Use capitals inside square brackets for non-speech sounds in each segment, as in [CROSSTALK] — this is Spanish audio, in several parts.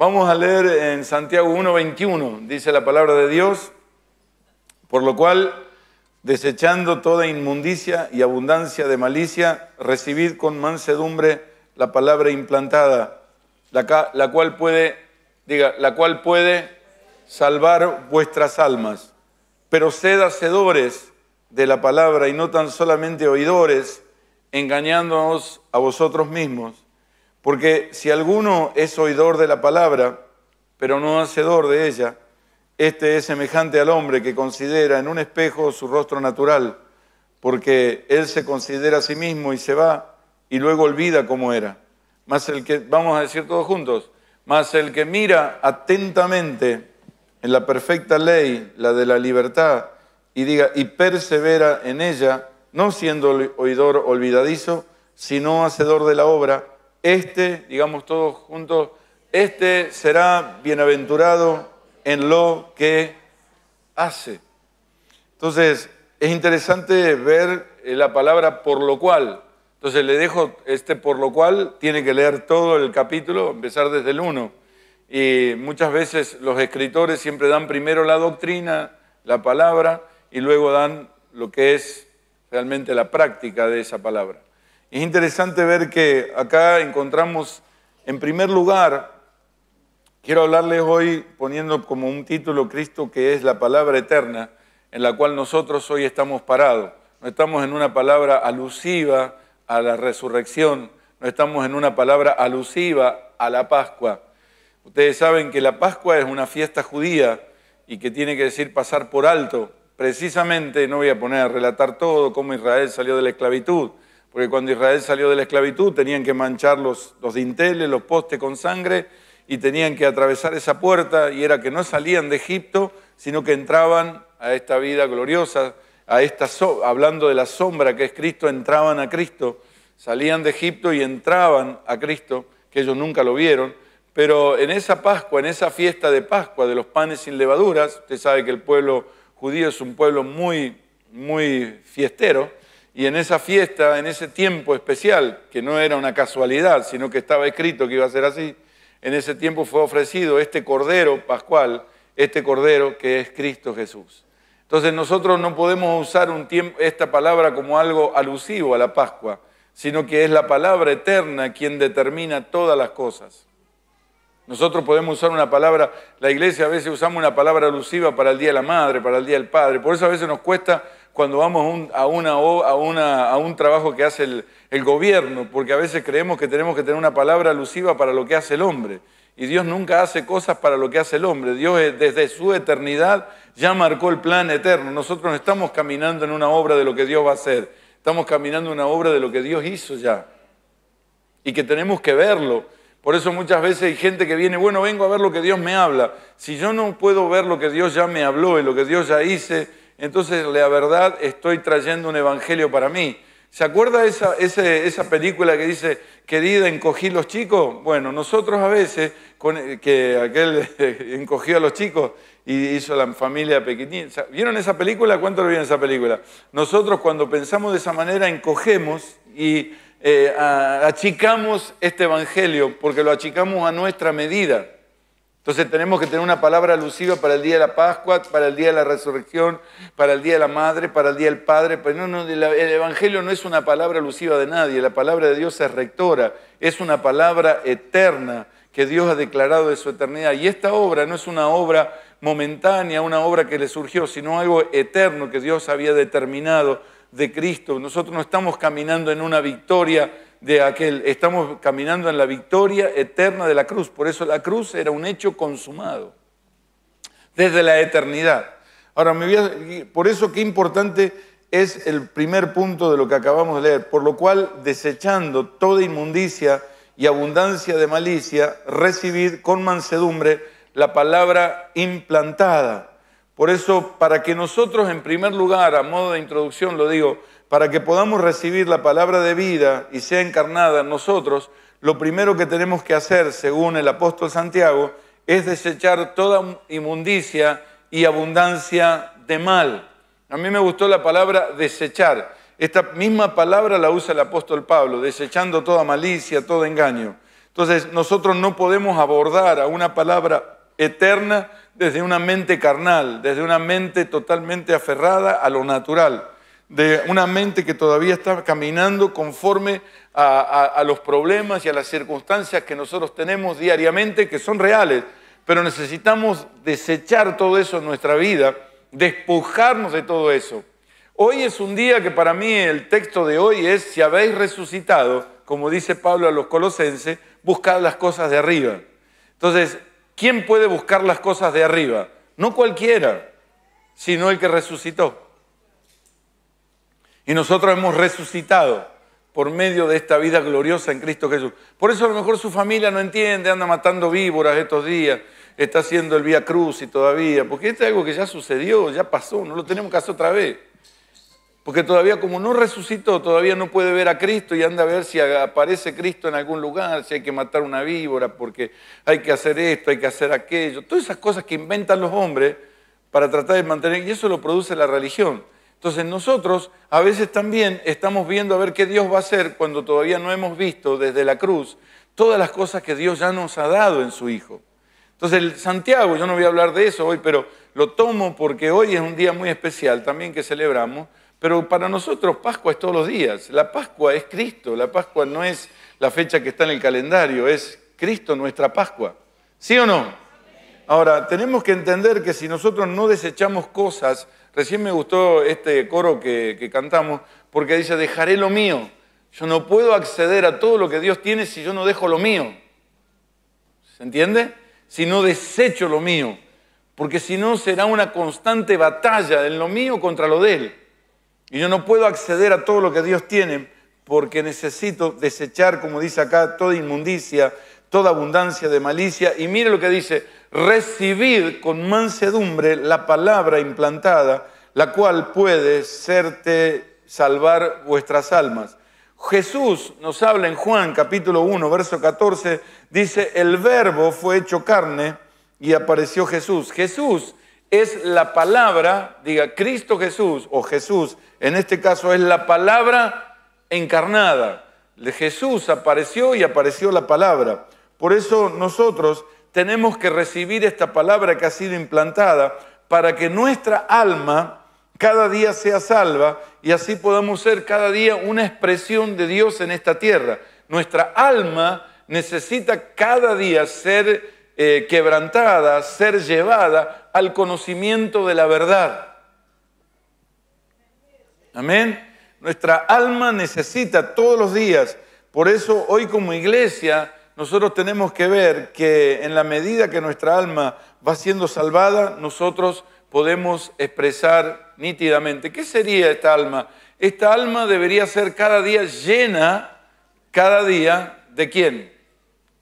Vamos a leer en Santiago 1.21, dice la palabra de Dios, por lo cual, desechando toda inmundicia y abundancia de malicia, recibid con mansedumbre la palabra implantada, la, cual puede, diga, la cual puede salvar vuestras almas. Pero sed hacedores de la palabra y no tan solamente oidores, engañándonos a vosotros mismos. Porque si alguno es oidor de la palabra, pero no hacedor de ella, este es semejante al hombre que considera en un espejo su rostro natural, porque él se considera a sí mismo y se va y luego olvida cómo era. Más el que, vamos a decir todos juntos, más el que mira atentamente en la perfecta ley, la de la libertad, y diga, y persevera en ella, no siendo oidor olvidadizo, sino hacedor de la obra, este, digamos todos juntos, este será bienaventurado en lo que hace. Entonces, es interesante ver eh, la palabra por lo cual. Entonces le dejo este por lo cual, tiene que leer todo el capítulo, empezar desde el 1. Y muchas veces los escritores siempre dan primero la doctrina, la palabra, y luego dan lo que es realmente la práctica de esa palabra. Es interesante ver que acá encontramos, en primer lugar, quiero hablarles hoy poniendo como un título Cristo que es la palabra eterna, en la cual nosotros hoy estamos parados. No estamos en una palabra alusiva a la resurrección, no estamos en una palabra alusiva a la Pascua. Ustedes saben que la Pascua es una fiesta judía y que tiene que decir pasar por alto. Precisamente, no voy a poner a relatar todo cómo Israel salió de la esclavitud, porque cuando Israel salió de la esclavitud tenían que manchar los, dinteles, los postes con sangre y tenían que atravesar esa puerta y era que no salían de Egipto, sino que entraban a esta vida gloriosa, a esta hablando de la sombra que es Cristo, entraban a Cristo, salían de Egipto y entraban a Cristo, que ellos nunca lo vieron, pero en esa Pascua, en esa fiesta de Pascua de los panes sin levaduras, usted sabe que el pueblo judío es un pueblo muy muy fiestero, y en esa fiesta, en ese tiempo especial, que no era una casualidad, sino que estaba escrito que iba a ser así, en ese tiempo fue ofrecido este cordero pascual, este cordero que es Cristo Jesús. Entonces nosotros no podemos usar esta palabra como algo alusivo a la Pascua, sino que es la palabra eterna quien determina todas las cosas. Nosotros podemos usar una palabra, la iglesia a veces usamos una palabra alusiva para el Día de la Madre, para el Día del Padre, por eso a veces nos cuesta cuando vamos a un, una, a un trabajo que hace el, el gobierno, porque a veces creemos que tenemos que tener una palabra alusiva para lo que hace el hombre. Y Dios nunca hace cosas para lo que hace el hombre. Dios eh, desde su eternidad ya marcó el plan eterno. Nosotros no estamos caminando en una obra de lo que Dios va a hacer. Estamos caminando en una obra de lo que Dios hizo ya. Y que tenemos que verlo. Por eso muchas veces hay gente que viene, bueno, vengo a ver lo que Dios me habla. Si yo no puedo ver lo que Dios ya me habló y lo que Dios ya hice, entonces la verdad estoy trayendo un evangelio para mí. ¿Se acuerda esa, película que dice, querida, encogí los chicos? Bueno, nosotros a veces, eh, que aquel [LAUGHS] encogió a los chicos y hizo la familia pequeñita. ¿Vieron esa película? ¿Cuánto lo vieron esa película? Nosotros cuando pensamos de esa manera, encogemos y eh, achicamos este evangelio, porque lo achicamos a nuestra medida. Entonces tenemos que tener una palabra alusiva para el día de la Pascua, para el día de la resurrección, para el día de la madre, para el día del padre. Pero pues, no, el Evangelio no es una palabra alusiva de nadie, la palabra de Dios es rectora, es una palabra eterna que Dios ha declarado de su eternidad. Y esta obra no es una obra momentánea, una obra que le surgió, sino algo eterno que Dios había determinado de Cristo. Nosotros no estamos caminando en una victoria de aquel. Estamos caminando en la victoria eterna de la cruz. Por eso la cruz era un hecho consumado desde la eternidad. Ahora, me por eso qué importante es el primer punto de lo que acabamos de leer, por lo cual, desechando toda inmundicia y abundancia de malicia, recibid con mansedumbre la palabra implantada. Por eso, para que nosotros, en primer lugar, a modo de introducción, lo digo, para que podamos recibir la palabra de vida y sea encarnada en nosotros, lo primero que tenemos que hacer, según el apóstol Santiago, es desechar toda inmundicia y abundancia de mal. A mí me gustó la palabra desechar. Esta misma palabra la usa el apóstol Pablo, desechando toda malicia, todo engaño. Entonces, nosotros no podemos abordar a una palabra eterna desde una mente carnal, desde una mente totalmente aferrada a lo natural de una mente que todavía está caminando conforme a, los problemas y a las circunstancias que nosotros tenemos diariamente, que son reales, pero necesitamos desechar todo eso en nuestra vida, despojarnos de todo eso. Hoy es un día que para mí el texto de hoy es, si habéis resucitado, como dice Pablo a los colosenses, buscad las cosas de arriba. Entonces, ¿quién puede buscar las cosas de arriba? No cualquiera, sino el que resucitó. Y nosotros hemos resucitado por medio de esta vida gloriosa en Cristo Jesús. Por eso a lo mejor su familia no entiende, anda matando víboras estos días, está haciendo el vía cruz y todavía, porque esto es algo que ya sucedió, ya pasó, no lo tenemos que hacer otra vez. Porque todavía como no resucitó, todavía no puede ver a Cristo y anda a ver si aparece Cristo en algún lugar, si hay que matar una víbora, porque hay que hacer esto, hay que hacer aquello. Todas esas cosas que inventan los hombres para tratar de mantener, y eso lo produce la religión. Entonces nosotros a veces también estamos viendo a ver qué Dios va a hacer cuando todavía no hemos visto desde la cruz todas las cosas que Dios ya nos ha dado en su Hijo. Entonces el Santiago, yo no voy a hablar de eso hoy, pero lo tomo porque hoy es un día muy especial también que celebramos, pero para nosotros Pascua es todos los días. La Pascua es Cristo, la Pascua no es la fecha que está en el calendario, es Cristo nuestra Pascua. ¿Sí o no? Ahora, tenemos que entender que si nosotros no desechamos cosas, Recién me gustó este coro que, cantamos porque dice, dejaré lo mío. Yo no puedo acceder a todo lo que Dios tiene si yo no dejo lo mío. ¿Se entiende? Si no desecho lo mío. Porque si no será una constante batalla en lo mío contra lo de Él. Y yo no puedo acceder a todo lo que Dios tiene porque necesito desechar, como dice acá, toda inmundicia, toda abundancia de malicia. Y mire lo que dice, «Recibid con mansedumbre la palabra implantada, la cual puede serte salvar vuestras almas. Jesús nos habla en Juan capítulo 1, verso 14, dice, el verbo fue hecho carne y apareció Jesús. Jesús es la palabra, diga, Cristo Jesús o Jesús, en este caso es la palabra encarnada. Jesús apareció y apareció la palabra. Por eso nosotros tenemos que recibir esta palabra que ha sido implantada para que nuestra alma cada día sea salva y así podamos ser cada día una expresión de Dios en esta tierra. Nuestra alma necesita cada día ser eh, quebrantada, ser llevada al conocimiento de la verdad. Amén. Nuestra alma necesita todos los días. Por eso hoy como iglesia nosotros tenemos que ver que en la medida que nuestra alma va siendo salvada, nosotros podemos expresar nítidamente. ¿Qué sería esta alma? Esta alma debería ser cada día llena, cada día, ¿de quién?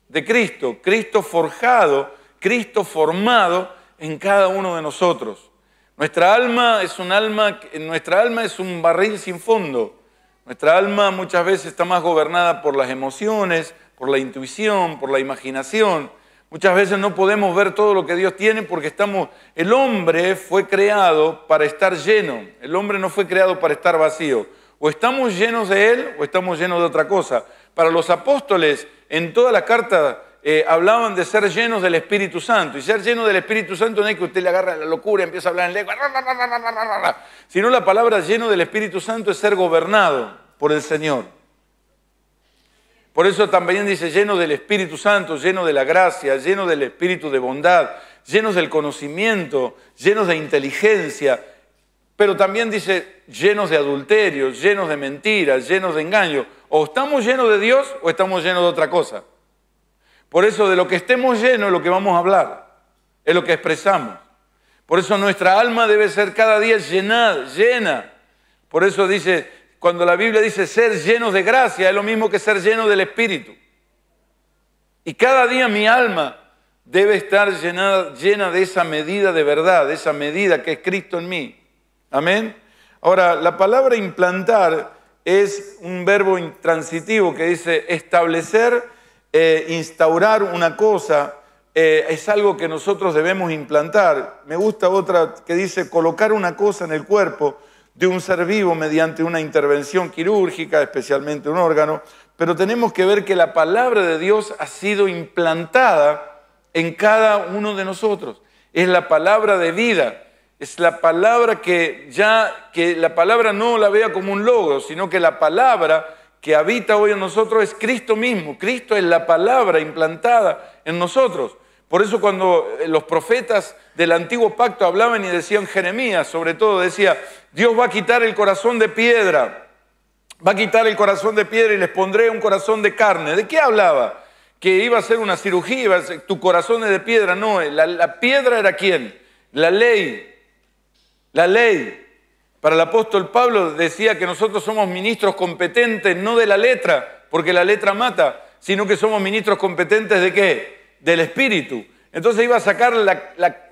De Cristo. Cristo forjado, Cristo formado en cada uno de nosotros. Nuestra alma es un alma, nuestra alma es un barril sin fondo. Nuestra alma muchas veces está más gobernada por las emociones, por la intuición, por la imaginación. Muchas veces no podemos ver todo lo que Dios tiene porque estamos... El hombre fue creado para estar lleno, el hombre no fue creado para estar vacío. O estamos llenos de Él o estamos llenos de otra cosa. Para los apóstoles, en toda la carta hablaban de ser llenos del Espíritu Santo. Y ser lleno del Espíritu Santo no es que usted le agarra la locura y empieza a hablar en lengua, sino la palabra lleno del Espíritu Santo es ser gobernado por el Señor. Por eso también dice, lleno del Espíritu Santo, lleno de la gracia, lleno del Espíritu de bondad, llenos del conocimiento, llenos de inteligencia, pero también dice, llenos de adulterio, llenos de mentiras, llenos de engaño. O estamos llenos de Dios o estamos llenos de otra cosa. Por eso de lo que estemos llenos es lo que vamos a hablar, es lo que expresamos. Por eso nuestra alma debe ser cada día llenada, llena. Por eso dice, cuando la Biblia dice ser llenos de gracia, es lo mismo que ser lleno del Espíritu. Y cada día mi alma debe estar llena de esa medida de verdad, de esa medida que es Cristo en mí. Amén. Ahora, la palabra implantar es un verbo intransitivo que dice establecer, eh, instaurar una cosa, eh, es algo que nosotros debemos implantar. Me gusta otra que dice colocar una cosa en el cuerpo de un ser vivo mediante una intervención quirúrgica, especialmente un órgano, pero tenemos que ver que la palabra de Dios ha sido implantada en cada uno de nosotros. Es la palabra de vida, es la palabra que ya, que la palabra no la vea como un logro, sino que la palabra que habita hoy en nosotros es Cristo mismo. Cristo es la palabra implantada en nosotros. Por eso cuando eh, los profetas del antiguo pacto hablaban y decían Jeremías, sobre todo decía, Dios va a quitar el corazón de piedra, va a quitar el corazón de piedra y les pondré un corazón de carne. ¿De qué hablaba? Que iba a ser una cirugía, tu corazón es de piedra, no, eh, la piedra era quién? La ley, la ley. Para el apóstol Pablo decía que nosotros somos ministros competentes, no de la letra, porque la letra mata, sino que somos ministros competentes de qué? del Espíritu. Entonces iba a sacar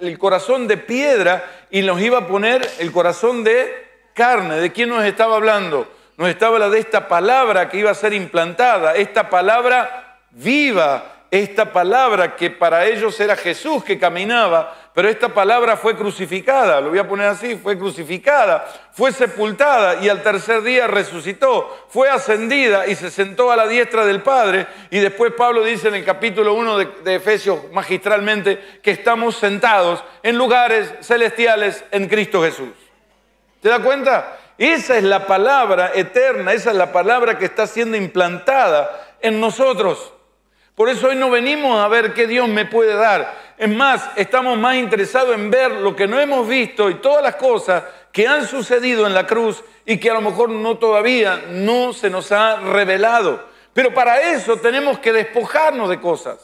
el corazón de piedra y nos iba a poner el corazón de carne. ¿De quién nos estaba hablando? Nos estaba la de esta palabra que iba a ser implantada, esta palabra viva, esta palabra que para ellos era Jesús que caminaba, pero esta palabra fue crucificada, lo voy a poner así, fue crucificada, fue sepultada y al tercer día resucitó, fue ascendida y se sentó a la diestra del Padre. Y después Pablo dice en el capítulo 1 de, Efesios magistralmente que estamos sentados en lugares celestiales en Cristo Jesús. ¿Te das cuenta? Esa es la palabra eterna, esa es la palabra que está siendo implantada en nosotros. Por eso hoy no venimos a ver qué Dios me puede dar. Es más, estamos más interesados en ver lo que no hemos visto y todas las cosas que han sucedido en la cruz y que a lo mejor no todavía no se nos ha revelado. Pero para eso tenemos que despojarnos de cosas.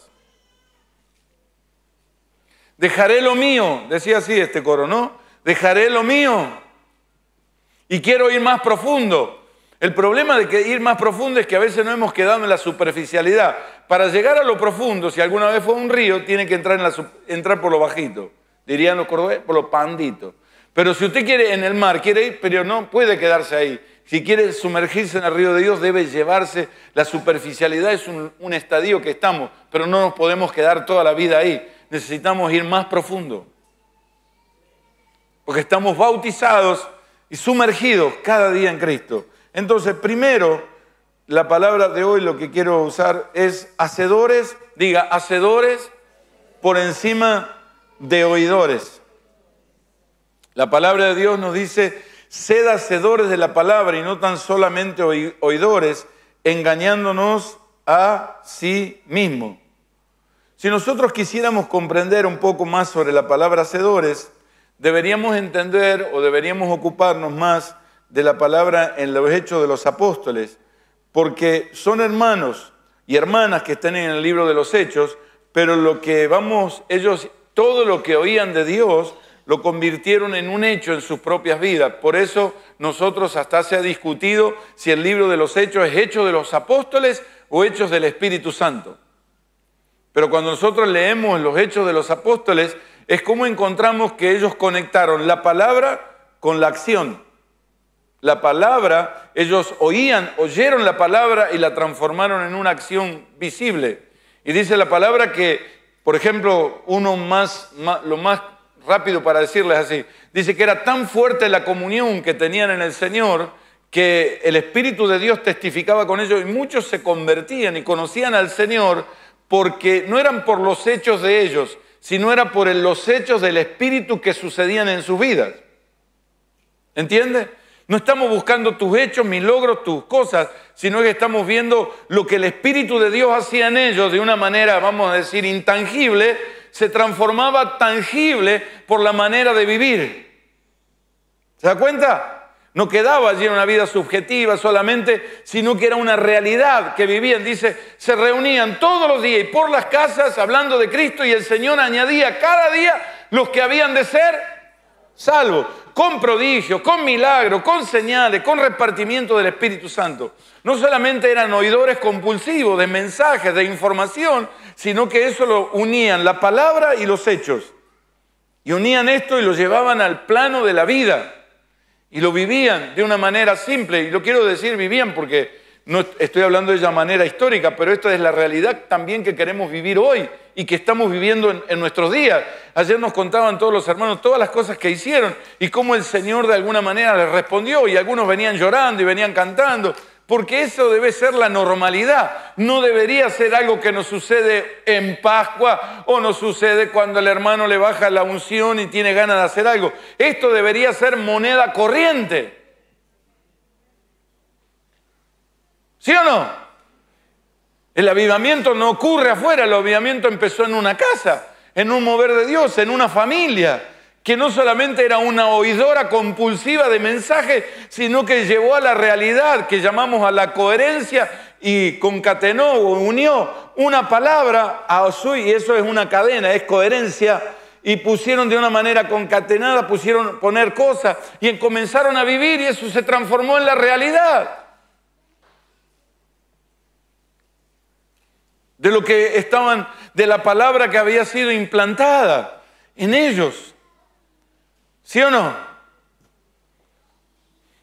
Dejaré lo mío, decía así este coro, ¿no? Dejaré lo mío. Y quiero ir más profundo. El problema de ir más profundo es que a veces no hemos quedado en la superficialidad. Para llegar a lo profundo, si alguna vez fue un río, tiene que entrar, por lo bajito, dirían los cordobés, por lo pandito. Pero si usted quiere en el mar, quiere ir, pero no puede quedarse ahí. Si quiere sumergirse en el río de Dios, debe llevarse. La superficialidad es un, un estadio que estamos, pero no nos podemos quedar toda la vida ahí. Necesitamos ir más profundo. Porque estamos bautizados y sumergidos cada día en Cristo. Entonces, primero, la palabra de hoy lo que quiero usar es hacedores, diga, hacedores por encima de oidores. La palabra de Dios nos dice, sed hacedores de la palabra y no tan solamente oidores, engañándonos a sí mismo. Si nosotros quisiéramos comprender un poco más sobre la palabra hacedores, deberíamos entender o deberíamos ocuparnos más de la palabra en los hechos de los apóstoles, porque son hermanos y hermanas que están en el libro de los hechos, pero lo que vamos, ellos, todo lo que oían de Dios, lo convirtieron en un hecho en sus propias vidas. Por eso nosotros hasta se ha discutido si el libro de los hechos es hecho de los apóstoles o hechos del Espíritu Santo. Pero cuando nosotros leemos los hechos de los apóstoles, es como encontramos que ellos conectaron la palabra con la acción la palabra, ellos oían, oyeron la palabra y la transformaron en una acción visible. Y dice la palabra que, por ejemplo, uno más, lo más rápido para decirles así, dice que era tan fuerte la comunión que tenían en el Señor que el Espíritu de Dios testificaba con ellos y muchos se convertían y conocían al Señor porque no eran por los hechos de ellos, sino era por los hechos del Espíritu que sucedían en sus vidas. ¿Entiendes? No estamos buscando tus hechos, mis logros, tus cosas, sino que estamos viendo lo que el Espíritu de Dios hacía en ellos de una manera, vamos a decir, intangible, se transformaba tangible por la manera de vivir. ¿Se da cuenta? No quedaba allí una vida subjetiva solamente, sino que era una realidad que vivían. Dice, se reunían todos los días y por las casas hablando de Cristo y el Señor añadía cada día los que habían de ser salvos con prodigios, con milagros, con señales, con repartimiento del Espíritu Santo. No solamente eran oidores compulsivos de mensajes, de información, sino que eso lo unían, la palabra y los hechos. Y unían esto y lo llevaban al plano de la vida. Y lo vivían de una manera simple. Y lo quiero decir, vivían porque no estoy hablando de esa manera histórica, pero esta es la realidad también que queremos vivir hoy y que estamos viviendo en, nuestros días. Ayer nos contaban todos los hermanos todas las cosas que hicieron y cómo el Señor de alguna manera les respondió y algunos venían llorando y venían cantando, porque eso debe ser la normalidad, no debería ser algo que nos sucede en Pascua o nos sucede cuando el hermano le baja la unción y tiene ganas de hacer algo. Esto debería ser moneda corriente. ¿Sí o no? El avivamiento no ocurre afuera, el avivamiento empezó en una casa, en un mover de Dios, en una familia, que no solamente era una oidora compulsiva de mensajes, sino que llevó a la realidad, que llamamos a la coherencia, y concatenó o unió una palabra a su, y eso es una cadena, es coherencia, y pusieron de una manera concatenada, pusieron poner cosas, y comenzaron a vivir, y eso se transformó en la realidad. de lo que estaban, de la palabra que había sido implantada en ellos. ¿Sí o no?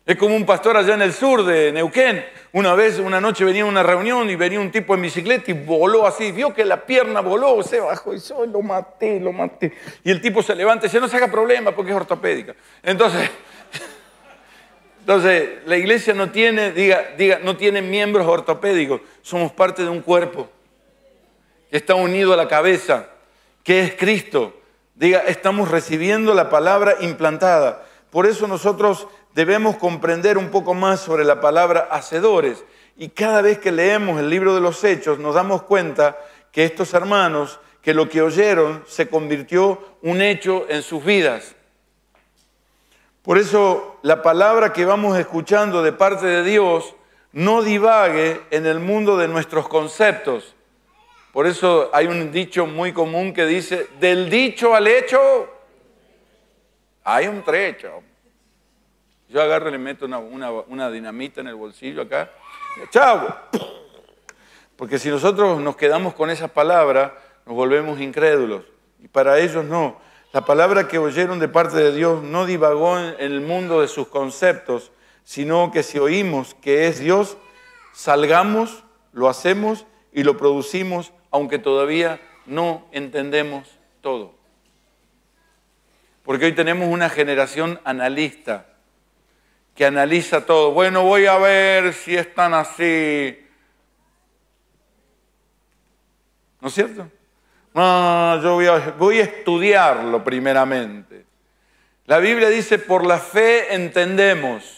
Es como un pastor allá en el sur de Neuquén. Una vez, una noche venía una reunión y venía un tipo en bicicleta y voló así. Vio que la pierna voló, se bajó y yo lo maté, lo maté. Y el tipo se levanta y dice, no se haga problema porque es ortopédica. Entonces, [LAUGHS] entonces la iglesia no tiene, diga, diga, no tiene miembros ortopédicos. Somos parte de un cuerpo que está unido a la cabeza, que es Cristo. Diga, estamos recibiendo la palabra implantada. Por eso nosotros debemos comprender un poco más sobre la palabra hacedores. Y cada vez que leemos el libro de los Hechos nos damos cuenta que estos hermanos, que lo que oyeron se convirtió un hecho en sus vidas. Por eso la palabra que vamos escuchando de parte de Dios no divague en el mundo de nuestros conceptos, por eso hay un dicho muy común que dice, del dicho al hecho hay un trecho. Yo agarro y le meto una, dinamita en el bolsillo acá. ¡Chavo! Porque si nosotros nos quedamos con esa palabra, nos volvemos incrédulos. Y para ellos no. La palabra que oyeron de parte de Dios no divagó en el mundo de sus conceptos, sino que si oímos que es Dios, salgamos, lo hacemos y lo producimos aunque todavía no entendemos todo. Porque hoy tenemos una generación analista que analiza todo. Bueno, voy a ver si están así. ¿No es cierto? No, yo voy a, estudiarlo primeramente. La Biblia dice, por la fe entendemos.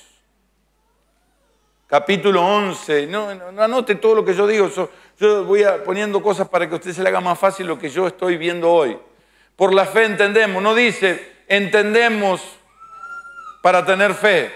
Capítulo 11. No, anote todo lo que yo digo, eso yo voy a, poniendo cosas para que a usted se le haga más fácil lo que yo estoy viendo hoy. Por la fe entendemos, no dice, entendemos para tener fe.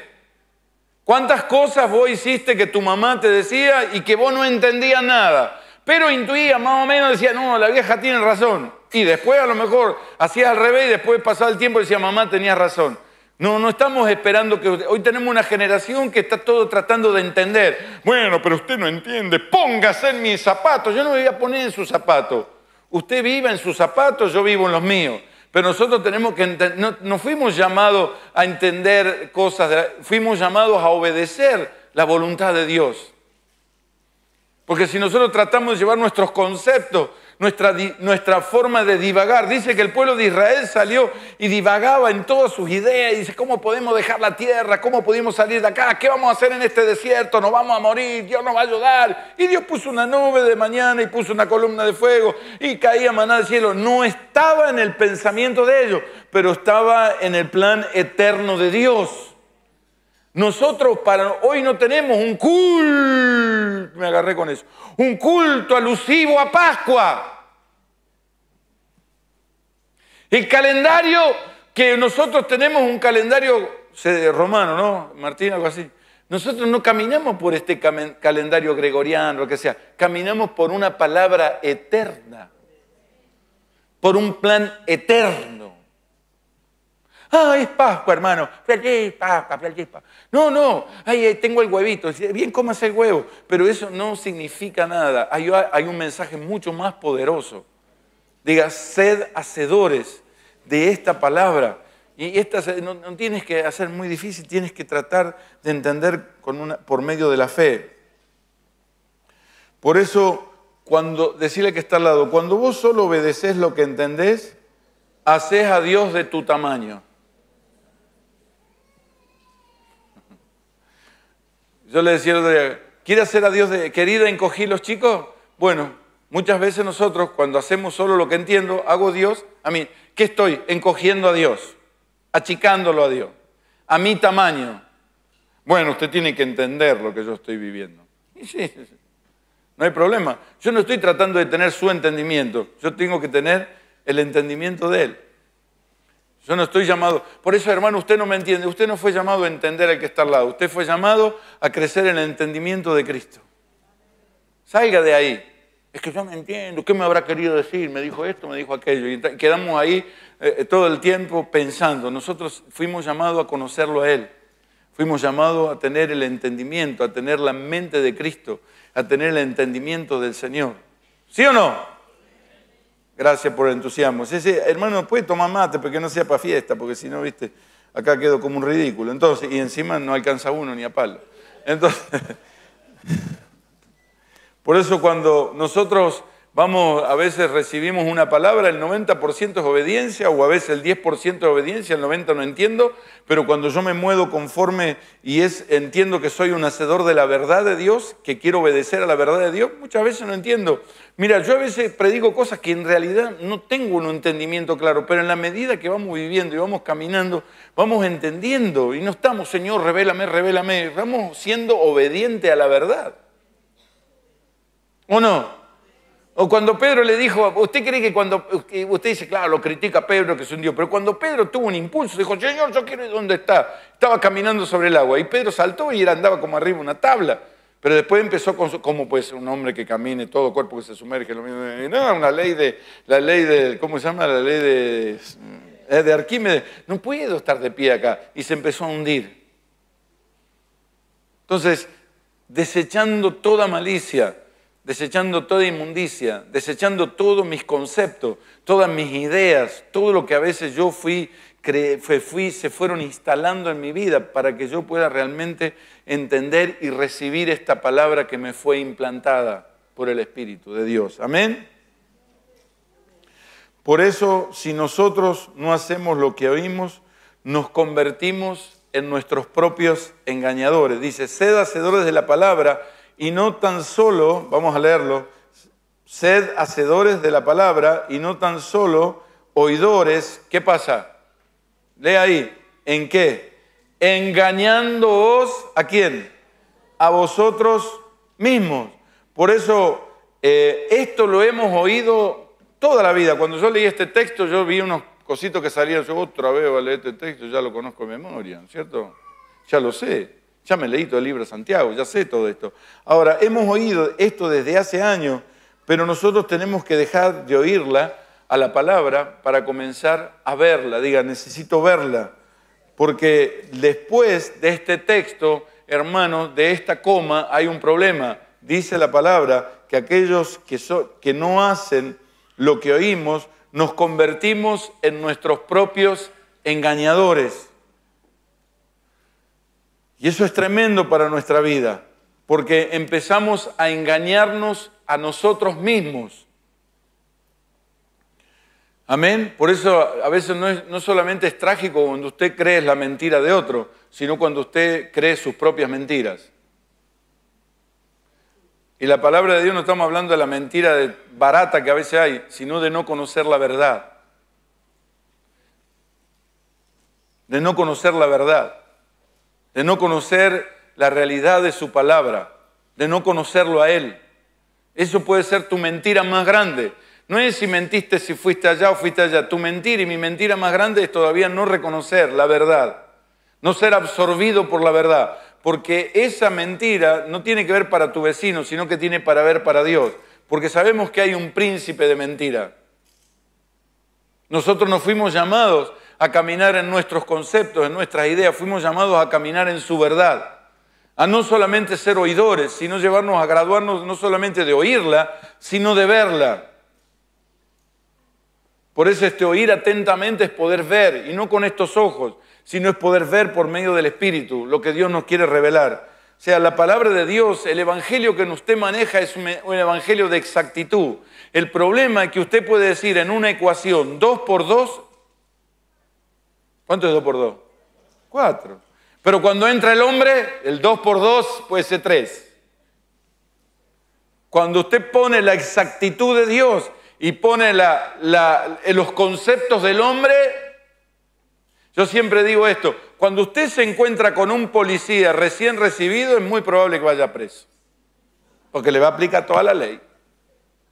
¿Cuántas cosas vos hiciste que tu mamá te decía y que vos no entendías nada? Pero intuía más o menos, decía, no, la vieja tiene razón. Y después a lo mejor hacía al revés y después pasaba el tiempo y decía, mamá, tenía razón. No, no estamos esperando que... Hoy tenemos una generación que está todo tratando de entender. Bueno, pero usted no entiende. Póngase en mis zapatos. Yo no me voy a poner en sus zapatos. Usted viva en sus zapatos, yo vivo en los míos. Pero nosotros tenemos que entender. no, fuimos llamados a entender cosas, fuimos llamados a obedecer la voluntad de Dios. Porque si nosotros tratamos de llevar nuestros conceptos nuestra, forma de divagar. Dice que el pueblo de Israel salió y divagaba en todas sus ideas. dice, ¿cómo podemos dejar la tierra? ¿Cómo podemos salir de acá? ¿Qué vamos a hacer en este desierto? Nos vamos a morir, Dios nos va a ayudar. Y Dios puso una nube de mañana y puso una columna de fuego y caía maná del cielo. No estaba en el pensamiento de ellos, pero estaba en el plan eterno de Dios. Nosotros para hoy no tenemos un culto, me agarré con eso, un culto alusivo a Pascua. El calendario que nosotros tenemos, un calendario romano, ¿no? Martín, algo así. Nosotros no caminamos por este calendario gregoriano, lo que sea, caminamos por una palabra eterna, por un plan eterno. ¡Ah, es Pascua, hermano! No, no, tengo el huevito! Bien, comas el huevo. Pero eso no significa nada. Hay, un mensaje mucho más poderoso. Diga, sed hacedores de esta palabra. Y esta no, tienes que hacer muy difícil, tienes que tratar de entender por medio de la fe. Por eso, cuando decirle que está al lado, cuando vos solo obedeces lo que entendés, haces a Dios de tu tamaño. Yo le decía, ¿quiere hacer a Dios de querida encogí los chicos? Bueno, muchas veces nosotros cuando hacemos solo lo que entiendo, hago Dios, a mí, ¿qué estoy? Encogiendo a Dios, achicándolo a Dios, a mi tamaño. Bueno, usted tiene que entender lo que yo estoy viviendo. no hay problema. Yo no estoy tratando de tener su entendimiento, yo tengo que tener el entendimiento de Él. Yo no estoy llamado. Por eso, hermano, usted no me entiende. Usted no fue llamado a entender al que está al lado. Usted fue llamado a crecer en el entendimiento de Cristo. Salga de ahí. Es que yo me entiendo. ¿Qué me habrá querido decir? Me dijo esto, me dijo aquello. Y quedamos ahí eh, eh, todo el tiempo pensando. Nosotros fuimos llamados a conocerlo a Él. Fuimos llamados a tener el entendimiento, a tener la mente de Cristo, a tener el entendimiento del Señor. ¿Sí o no? Gracias por el entusiasmo. ese hermano, puede tomar mate, porque no sea para fiesta, porque si no, viste, acá quedo como un ridículo. Entonces, y encima no alcanza uno ni a palo. Entonces, [LAUGHS] por eso cuando nosotros vamos, a veces recibimos una palabra, el 90% es obediencia, o a veces el 10% es obediencia, el 90% no entiendo, pero cuando yo me muevo conforme y es, entiendo que soy un hacedor de la verdad de Dios, que quiero obedecer a la verdad de Dios, muchas veces no entiendo, Mira, yo a veces predigo cosas que en realidad no tengo un entendimiento claro, pero en la medida que vamos viviendo y vamos caminando, vamos entendiendo y no estamos, Señor, revélame, revélame, vamos siendo obediente a la verdad. ¿O no? O cuando Pedro le dijo, usted cree que cuando, usted dice, claro, lo critica Pedro que es un dios, pero cuando Pedro tuvo un impulso, dijo, Señor, yo quiero ir donde está. Estaba caminando sobre el agua y Pedro saltó y él andaba como arriba una tabla. Pero después empezó como ¿cómo puede ser un hombre que camine todo cuerpo que se sumerge? Lo mismo? No, una ley de, la ley de, ¿cómo se llama? La ley de, eh, de Arquímedes. No puedo estar de pie acá. Y se empezó a hundir. Entonces, desechando toda malicia, desechando toda inmundicia, desechando todos mis conceptos, todas mis ideas, todo lo que a veces yo fui se fueron instalando en mi vida para que yo pueda realmente entender y recibir esta palabra que me fue implantada por el Espíritu de Dios. Amén. Por eso, si nosotros no hacemos lo que oímos, nos convertimos en nuestros propios engañadores. Dice, sed hacedores de la palabra y no tan solo, vamos a leerlo, sed hacedores de la palabra y no tan solo oidores. ¿Qué pasa? Lee ahí. ¿En qué? Engañándoos a quién? A vosotros mismos. Por eso eh, esto lo hemos oído toda la vida. Cuando yo leí este texto, yo vi unos cositos que salían. Yo otra vez voy a leer este texto, ya lo conozco de memoria, ¿cierto? Ya lo sé. Ya me leí todo el libro de Santiago, ya sé todo esto. Ahora, hemos oído esto desde hace años, pero nosotros tenemos que dejar de oírla a la palabra para comenzar a verla. Diga, necesito verla. Porque después de este texto, hermano, de esta coma hay un problema. Dice la palabra que aquellos que, que no hacen lo que oímos, nos convertimos en nuestros propios engañadores. Y eso es tremendo para nuestra vida, porque empezamos a engañarnos a nosotros mismos. Amén. Por eso a veces no, solamente es trágico cuando usted cree la mentira de otro, sino cuando usted cree sus propias mentiras. Y la palabra de Dios no estamos hablando de la mentira barata que a veces hay, sino de no conocer la verdad. De no conocer la verdad. De no conocer la realidad de su palabra. De no conocerlo a Él. Eso puede ser tu mentira más grande. No es si mentiste, si fuiste allá o fuiste allá. Tu mentira y mi mentira más grande es todavía no reconocer la verdad, no ser absorbido por la verdad, porque esa mentira no tiene que ver para tu vecino, sino que tiene para ver para Dios, porque sabemos que hay un príncipe de mentira. Nosotros nos fuimos llamados a caminar en nuestros conceptos, en nuestras ideas, fuimos llamados a caminar en su verdad a no solamente ser oidores, sino llevarnos a graduarnos no solamente de oírla, sino de verla. Por eso este oír atentamente es poder ver, y no con estos ojos, sino es poder ver por medio del Espíritu lo que Dios nos quiere revelar. O sea, la palabra de Dios, el evangelio que usted maneja es un evangelio de exactitud. El problema es que usted puede decir en una ecuación 2 por 2, ¿cuánto es 2 por 2? 4. Pero cuando entra el hombre, el 2 por 2 puede ser 3. Cuando usted pone la exactitud de Dios, y pone los conceptos del hombre, yo siempre digo esto, cuando usted se encuentra con un policía recién recibido es muy probable que vaya preso, porque le va a aplicar toda la ley.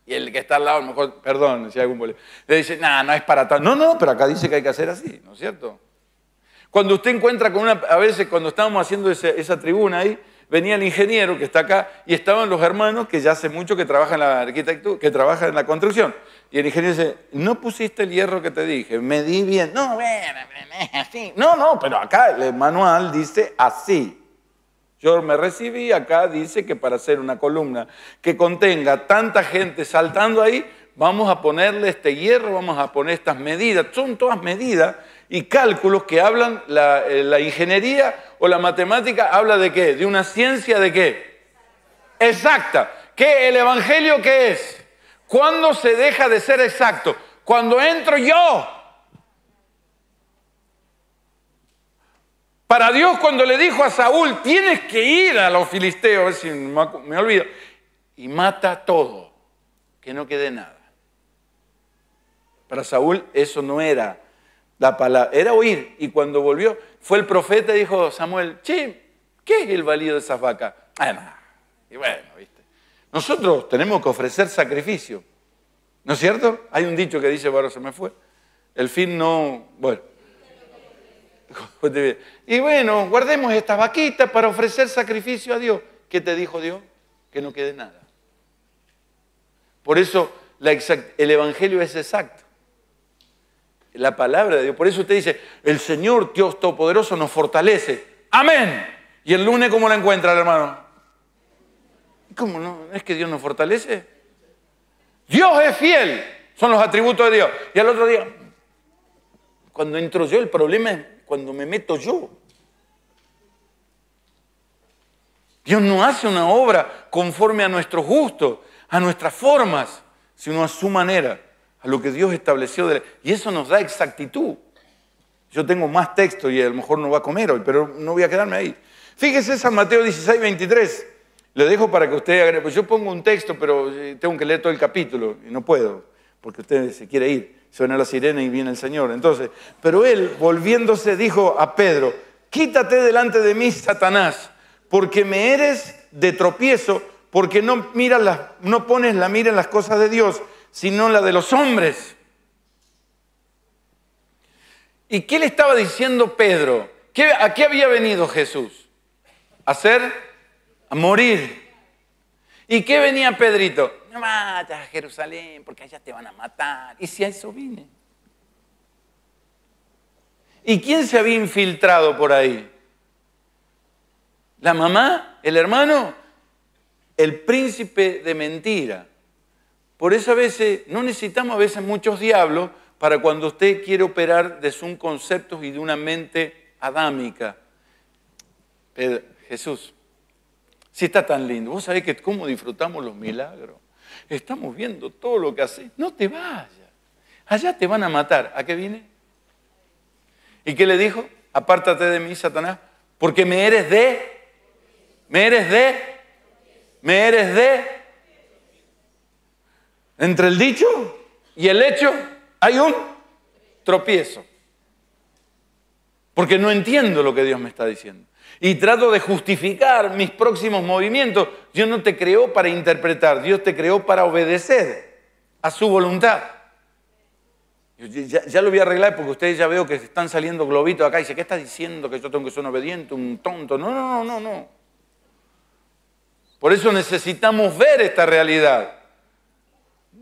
Y el que está al lado, a lo mejor, perdón, si hay algún le dice, no, no es para tanto. No, no, pero acá dice que hay que hacer así, ¿no es cierto? Cuando usted encuentra con una, a veces cuando estábamos haciendo esa tribuna ahí, venía el ingeniero que está acá y estaban los hermanos que ya hace mucho que trabajan en la arquitectura, que trabajan en la construcción. Y el ingeniero dice, no pusiste el hierro que te dije, medí bien. No, así. No, no, pero acá el manual dice así. Yo me recibí, acá dice que para hacer una columna que contenga tanta gente saltando ahí, vamos a ponerle este hierro, vamos a poner estas medidas. Son todas medidas y cálculos que hablan, eh, la, ingeniería o la matemática habla de qué? De una ciencia de qué? Exacta. ¿Qué el Evangelio qué es? cuando se deja de ser exacto? Cuando entro yo. Para Dios cuando le dijo a Saúl, tienes que ir a los filisteos, a me olvido, y mata todo, que no quede nada. Para Saúl eso no era la palabra, era oír. Y cuando volvió, fue el profeta y dijo Samuel, che, ¿qué es el valido de esas vacas? Ah, y bueno, viste. Nosotros tenemos que ofrecer sacrificio. ¿No es cierto? Hay un dicho que dice, bueno, se me fue. El fin no. Bueno. Y bueno, guardemos estas vaquitas para ofrecer sacrificio a Dios. ¿Qué te dijo Dios? Que no quede nada. Por eso el Evangelio es exacto la palabra de Dios. Por eso usted dice, el Señor Dios Todopoderoso nos fortalece. Amén. ¿Y el lunes cómo la encuentra hermano? ¿Cómo no? ¿Es que Dios nos fortalece? Dios es fiel. Son los atributos de Dios. Y al otro día, cuando entro yo, el problema es cuando me meto yo. Dios no hace una obra conforme a nuestro gusto, a nuestras formas, sino a su manera a lo que Dios estableció. Y eso nos da exactitud. Yo tengo más texto y a lo mejor no va a comer hoy, pero no voy a quedarme ahí. Fíjese San Mateo 16, 23. Le dejo para que usted haga. Pues yo pongo un texto, pero eh, tengo que leer todo el capítulo y no puedo, porque usted se quiere ir. Suena la sirena y viene el Señor. Entonces, pero él, volviéndose, dijo a Pedro: Quítate delante de mí, Satanás, porque me eres de tropiezo, porque no, miras las, no pones la mira en las cosas de Dios, sino la de los hombres. ¿Y qué le estaba diciendo Pedro? ¿A qué había venido Jesús? ¿A ser? A morir. ¿Y qué venía Pedrito? No matas a Jerusalén porque allá te van a matar. ¿Y si a eso viene. ¿Y quién se había infiltrado por ahí? ¿La mamá? ¿El hermano? El príncipe de mentira. Por eso a veces, no necesitamos a veces muchos diablos para cuando usted quiere operar desde un concepto y de una mente adámica. Jesús, si está tan lindo, vos sabés que cómo disfrutamos los milagros. Estamos viendo todo lo que haces. No te vayas. Allá te van a matar. ¿A qué viene? ¿Y qué le dijo? Apártate de mí, Satanás, porque me eres de, me eres de, me eres de entre el dicho y el hecho hay un tropiezo. Porque no entiendo lo que Dios me está diciendo. Y trato de justificar mis próximos movimientos. Dios no te creó para interpretar, Dios te creó para obedecer a su voluntad. Ya, lo voy a arreglar porque ustedes ya veo que están saliendo globitos acá y dice, ¿qué estás diciendo? Que yo tengo que ser un obediente, un tonto. No, no, no, no, no. Por eso necesitamos ver esta realidad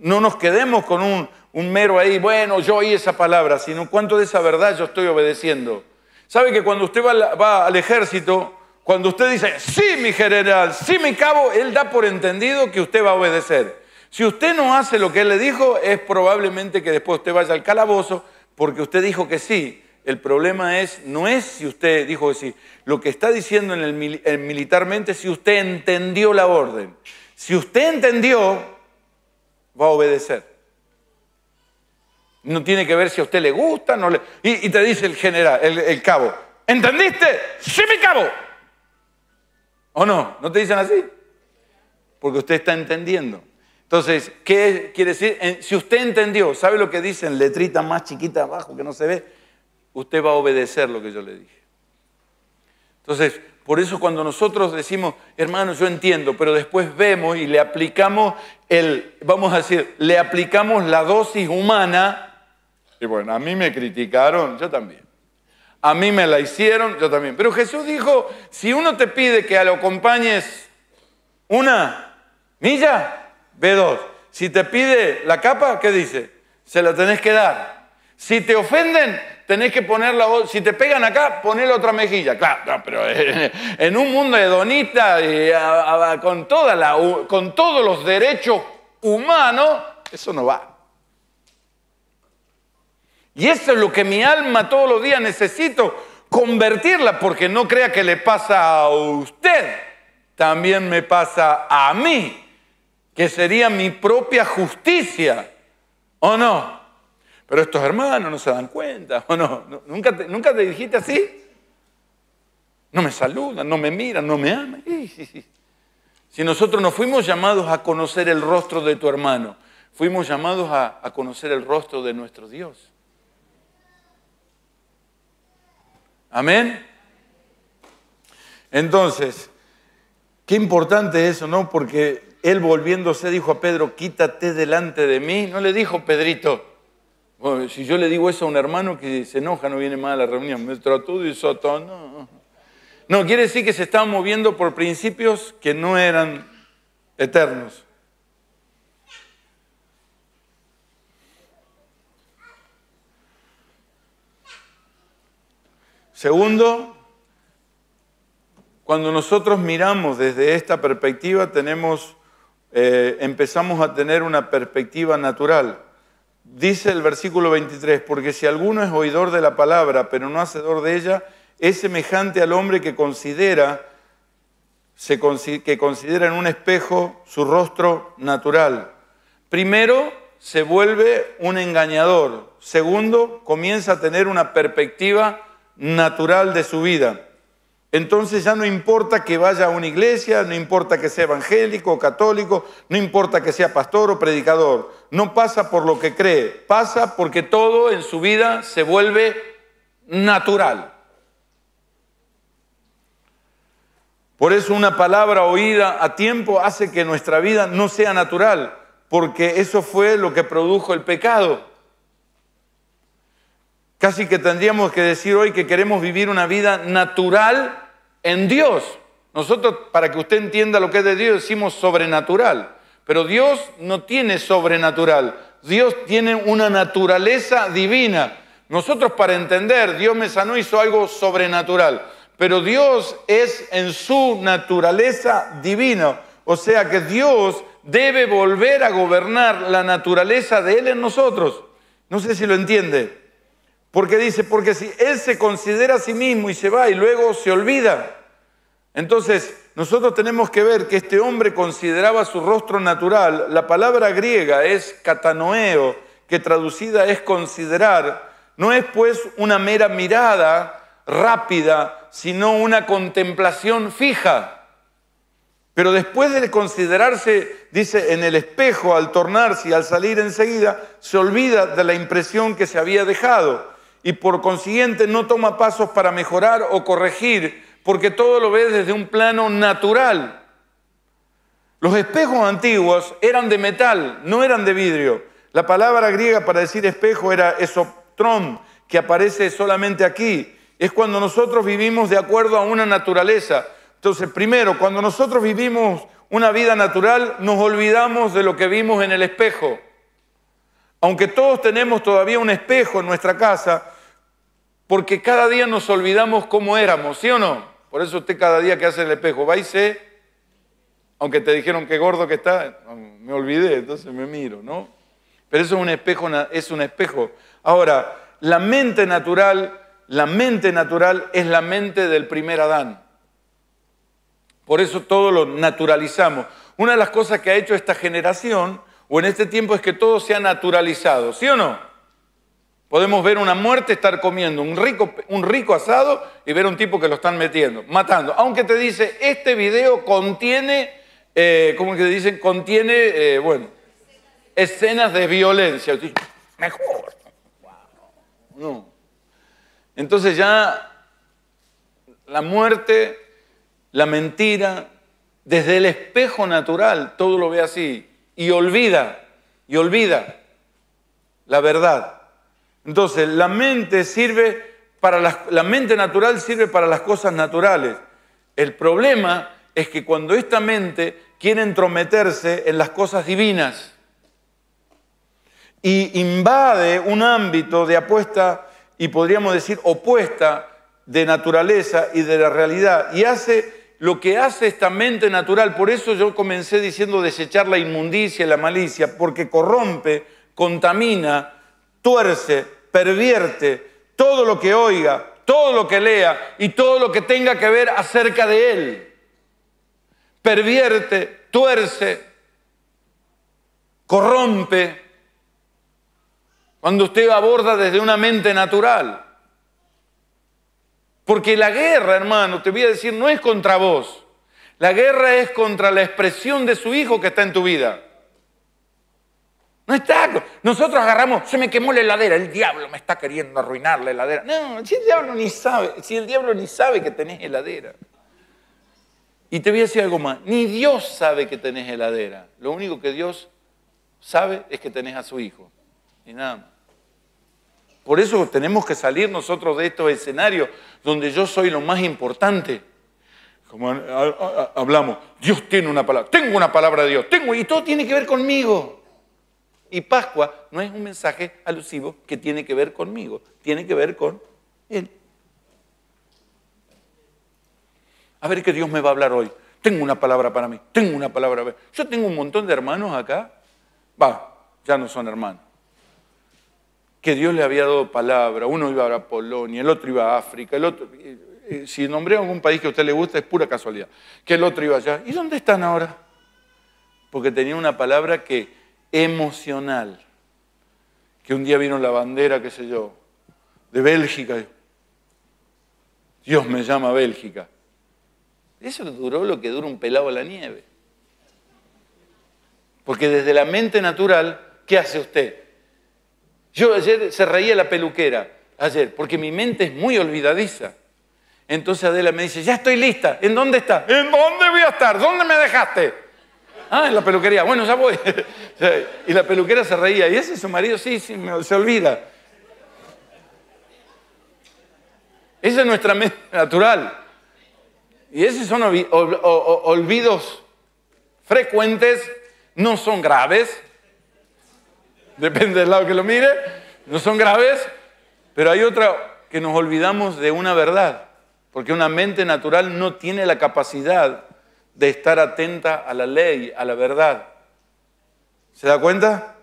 no nos quedemos con un, mero ahí, bueno, yo oí esa palabra, sino cuánto de esa verdad yo estoy obedeciendo. ¿Sabe que cuando usted va, al, ejército, cuando usted dice, sí, mi general, sí, mi cabo, él da por entendido que usted va a obedecer. Si usted no hace lo que él le dijo, es probablemente que después usted vaya al calabozo porque usted dijo que sí. El problema es, no es si usted dijo que sí. Lo que está diciendo en el, militarmente es si usted entendió la orden. Si usted entendió, va a obedecer. No tiene que ver si a usted le gusta, no le... Y, y te dice el general, el, el cabo, ¿entendiste? Sí, mi cabo. ¿O no? ¿No te dicen así? Porque usted está entendiendo. Entonces, ¿qué quiere decir? Si usted entendió, ¿sabe lo que dicen? Letrita más chiquita abajo que no se ve. Usted va a obedecer lo que yo le dije. Entonces, por eso cuando nosotros decimos, hermanos, yo entiendo, pero después vemos y le aplicamos el, vamos a decir, le aplicamos la dosis humana, y bueno, a mí me criticaron, yo también. A mí me la hicieron, yo también. Pero Jesús dijo, si uno te pide que lo acompañes una milla, ve dos. Si te pide la capa, ¿qué dice? Se la tenés que dar. Si te ofenden, tenés que ponerla. Si te pegan acá, poné otra mejilla. Claro, pero eh, [LAUGHS] en un mundo hedonista, eh, con, toda con todos los derechos humanos, eso no va. Y eso es lo que mi alma todos los días necesito, convertirla, porque no crea que le pasa a usted, también me pasa a mí, que sería mi propia justicia, ¿o no? Pero estos hermanos no se dan cuenta, ¿o no? ¿Nunca te, nunca te dijiste así? No me saludan, no me miran, no me aman. Si nosotros no fuimos llamados a conocer el rostro de tu hermano, fuimos llamados a, a conocer el rostro de nuestro Dios. Amén. Entonces, qué importante eso, ¿no? Porque él volviéndose dijo a Pedro, quítate delante de mí. No le dijo Pedrito, si yo le digo eso a un hermano que se enoja, no viene más a la reunión, me trató y soto, No. no, quiere decir que se estaba moviendo por principios que no eran eternos. Segundo, cuando nosotros miramos desde esta perspectiva, tenemos, eh, empezamos a tener una perspectiva natural. Dice el versículo 23, porque si alguno es oidor de la palabra, pero no hacedor de ella, es semejante al hombre que considera, que considera en un espejo su rostro natural. Primero, se vuelve un engañador. Segundo, comienza a tener una perspectiva natural de su vida. Entonces ya no importa que vaya a una iglesia, no importa que sea evangélico o católico, no importa que sea pastor o predicador, no pasa por lo que cree, pasa porque todo en su vida se vuelve natural. Por eso una palabra oída a tiempo hace que nuestra vida no sea natural, porque eso fue lo que produjo el pecado. Casi que tendríamos que decir hoy que queremos vivir una vida natural en Dios. Nosotros, para que usted entienda lo que es de Dios, decimos sobrenatural. Pero Dios no tiene sobrenatural. Dios tiene una naturaleza divina. Nosotros para entender, Dios me sanó, hizo algo sobrenatural. Pero Dios es en su naturaleza divina. O sea que Dios debe volver a gobernar la naturaleza de Él en nosotros. No sé si lo entiende. Porque dice, porque si él se considera a sí mismo y se va y luego se olvida. Entonces, nosotros tenemos que ver que este hombre consideraba su rostro natural. La palabra griega es catanoeo, que traducida es considerar. No es pues una mera mirada rápida, sino una contemplación fija. Pero después de considerarse, dice, en el espejo, al tornarse y al salir enseguida, se olvida de la impresión que se había dejado y por consiguiente no toma pasos para mejorar o corregir porque todo lo ve desde un plano natural. Los espejos antiguos eran de metal, no eran de vidrio. La palabra griega para decir espejo era esoptrón, que aparece solamente aquí. Es cuando nosotros vivimos de acuerdo a una naturaleza. Entonces, primero, cuando nosotros vivimos una vida natural, nos olvidamos de lo que vimos en el espejo. Aunque todos tenemos todavía un espejo en nuestra casa, porque cada día nos olvidamos cómo éramos, ¿sí o no? Por eso usted cada día que hace el espejo va y se, aunque te dijeron que gordo que está, me olvidé, entonces me miro, ¿no? Pero eso es un espejo, es un espejo. Ahora, la mente natural, la mente natural es la mente del primer Adán. Por eso todo lo naturalizamos. Una de las cosas que ha hecho esta generación o en este tiempo es que todo se ha naturalizado, ¿sí o no? Podemos ver una muerte, estar comiendo un rico, un rico asado y ver un tipo que lo están metiendo, matando. Aunque te dice, este video contiene, eh, ¿cómo que dicen? Contiene, eh, bueno, escenas de violencia. Mejor. No. Entonces ya la muerte, la mentira, desde el espejo natural, todo lo ve así y olvida, y olvida la verdad. Entonces, la mente sirve para la mente natural sirve para las cosas naturales. El problema es que cuando esta mente quiere entrometerse en las cosas divinas y invade un ámbito de apuesta y podríamos decir opuesta de naturaleza y de la realidad y hace lo que hace esta mente natural, por eso yo comencé diciendo desechar la inmundicia y la malicia, porque corrompe, contamina, tuerce, pervierte todo lo que oiga, todo lo que lea y todo lo que tenga que ver acerca de él. Pervierte, tuerce, corrompe, cuando usted aborda desde una mente natural. Porque la guerra, hermano, te voy a decir, no es contra vos. La guerra es contra la expresión de su hijo que está en tu vida. No está. Nosotros agarramos, se me quemó la heladera, el diablo me está queriendo arruinar la heladera. No, si el diablo ni sabe, si el ni sabe que tenés heladera. Y te voy a decir algo más, ni Dios sabe que tenés heladera. Lo único que Dios sabe es que tenés a su hijo. Y nada Por eso tenemos que salir nosotros de estos escenarios donde yo soy lo más importante. Como hablamos, Dios tiene una palabra, tengo una palabra de Dios, tengo, y todo tiene que ver conmigo. Y Pascua no es un mensaje alusivo que tiene que ver conmigo, tiene que ver con Él. A ver qué Dios me va a hablar hoy. Tengo una palabra para mí, tengo una palabra. Yo tengo un montón de hermanos acá. Va, ya no son hermanos que Dios le había dado palabra. Uno iba a Polonia, el otro iba a África, el otro... Eh, eh, si nombré algún país que a usted le gusta es pura casualidad, que el otro iba allá. ¿Y dónde están ahora? Porque tenía una palabra que emocional, que un día vino la bandera, qué sé yo, de Bélgica. Dios me llama Bélgica. Eso duró lo que dura un pelado a la nieve. Porque desde la mente natural, ¿qué hace usted? Yo ayer se reía la peluquera, ayer, porque mi mente es muy olvidadiza. Entonces Adela me dice, ya estoy lista, ¿en dónde está? ¿En dónde voy a estar? ¿Dónde me dejaste? Ah, en la peluquería, bueno, ya voy. [LAUGHS] y la peluquera se reía, y ese es su marido, sí, sí, se olvida. Esa es nuestra mente natural. Y esos son olvidos frecuentes, no son graves, depende del lado que lo mire, no son graves, pero hay otra que nos olvidamos de una verdad, porque una mente natural no tiene la capacidad de estar atenta a la ley, a la verdad. ¿Se da cuenta?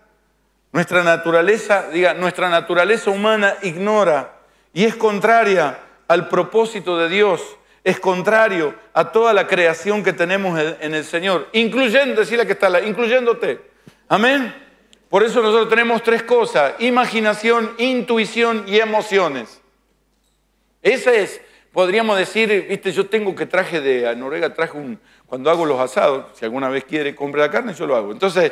Nuestra naturaleza, diga, nuestra naturaleza humana ignora y es contraria al propósito de Dios, es contrario a toda la creación que tenemos en el Señor, incluyendo, decirle la que está, incluyéndote. Amén. Por eso nosotros tenemos tres cosas, imaginación, intuición y emociones. Esa es, podríamos decir, viste, yo tengo que traje de Noruega, traje un, cuando hago los asados, si alguna vez quiere compra la carne, yo lo hago. Entonces,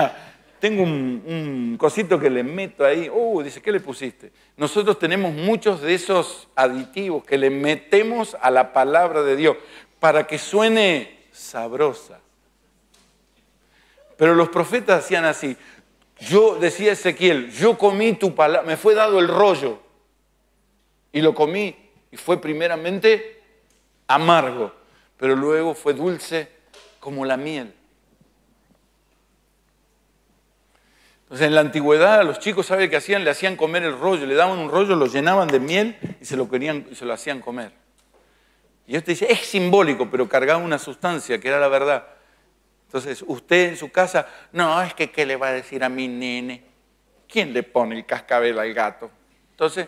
[LAUGHS] tengo un, un, cosito que le meto ahí, uh, dice, ¿qué le pusiste? Nosotros tenemos muchos de esos aditivos que le metemos a la palabra de Dios para que suene sabrosa. Pero los profetas hacían así, yo, decía Ezequiel, yo comí tu palabra, me fue dado el rollo y lo comí y fue primeramente amargo, pero luego fue dulce como la miel. Entonces en la antigüedad los chicos, ¿saben qué hacían? Le hacían comer el rollo, le daban un rollo, lo llenaban de miel y se lo, querían, se lo hacían comer. Y yo este dice, es simbólico, pero cargaba una sustancia que era la verdad. Entonces, usted en su casa, no, es que qué le va a decir a mi nene. ¿Quién le pone el cascabel al gato? Entonces,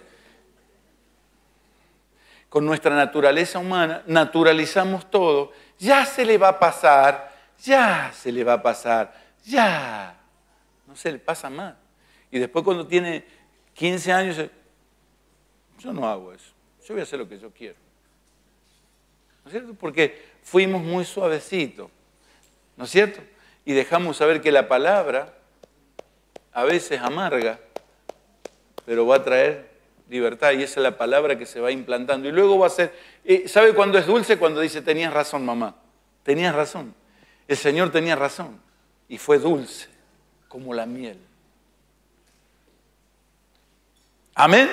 con nuestra naturaleza humana, naturalizamos todo. Ya se le va a pasar, ya se le va a pasar, ya. No se le pasa más. Y después cuando tiene 15 años, eh, yo no hago eso. Yo voy a hacer lo que yo quiero. ¿No es cierto? Porque fuimos muy suavecitos. ¿No es cierto? Y dejamos saber que la palabra, a veces amarga, pero va a traer libertad y esa es la palabra que se va implantando. Y luego va a ser, eh, ¿sabe cuándo es dulce? Cuando dice, tenías razón, mamá, tenías razón. El Señor tenía razón y fue dulce como la miel. Amén.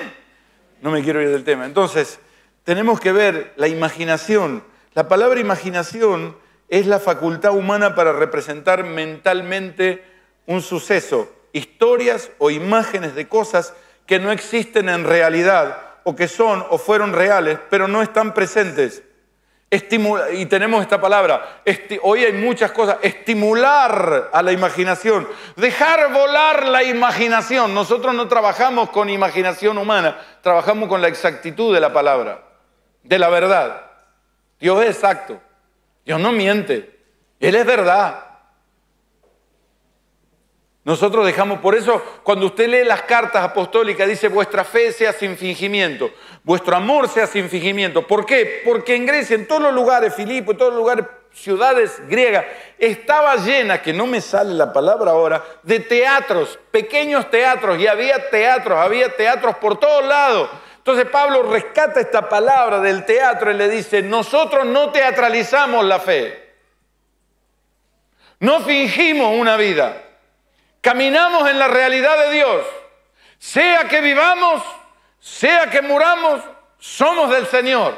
No me quiero ir del tema. Entonces, tenemos que ver la imaginación. La palabra imaginación es la facultad humana para representar mentalmente un suceso, historias o imágenes de cosas que no existen en realidad o que son o fueron reales, pero no están presentes. y tenemos esta palabra, hoy hay muchas cosas, estimular a la imaginación, dejar volar la imaginación. Nosotros no trabajamos con imaginación humana, trabajamos con la exactitud de la palabra, de la verdad. Dios es exacto. Dios no miente. Él es verdad. Nosotros dejamos, por eso cuando usted lee las cartas apostólicas dice vuestra fe sea sin fingimiento, vuestro amor sea sin fingimiento. ¿Por qué? Porque en Grecia, en todos los lugares, Filipo, en todos los lugares, ciudades griegas, estaba llena, que no me sale la palabra ahora, de teatros, pequeños teatros, y había teatros, había teatros por todos lados. Entonces Pablo rescata esta palabra del teatro y le dice, nosotros no teatralizamos la fe, no fingimos una vida, caminamos en la realidad de Dios, sea que vivamos, sea que muramos, somos del Señor.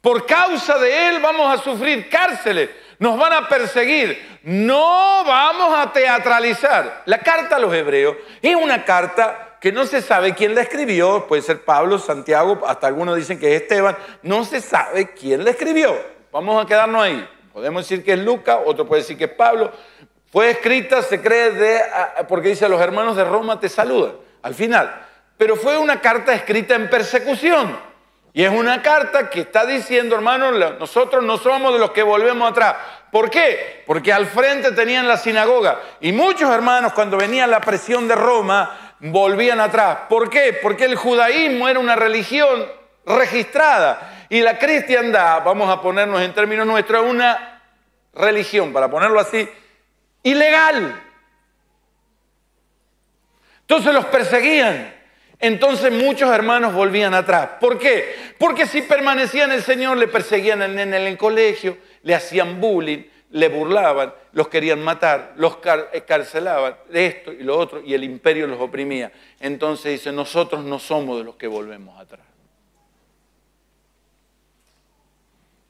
Por causa de Él vamos a sufrir cárceles, nos van a perseguir, no vamos a teatralizar. La carta a los hebreos es una carta que no se sabe quién la escribió, puede ser Pablo, Santiago, hasta algunos dicen que es Esteban, no se sabe quién la escribió. Vamos a quedarnos ahí. Podemos decir que es Lucas, otro puede decir que es Pablo. Fue escrita, se cree, de, porque dice, los hermanos de Roma te saludan al final. Pero fue una carta escrita en persecución. Y es una carta que está diciendo, hermanos, nosotros no somos de los que volvemos atrás. ¿Por qué? Porque al frente tenían la sinagoga. Y muchos hermanos, cuando venía la presión de Roma, volvían atrás. ¿Por qué? Porque el judaísmo era una religión registrada y la cristiandad, vamos a ponernos en términos nuestros, una religión, para ponerlo así, ilegal. Entonces los perseguían. Entonces muchos hermanos volvían atrás. ¿Por qué? Porque si permanecían el Señor, le perseguían en el colegio, le hacían bullying, le burlaban, los querían matar, los escarcelaban, de esto y lo otro, y el imperio los oprimía. Entonces dice, nosotros no somos de los que volvemos atrás.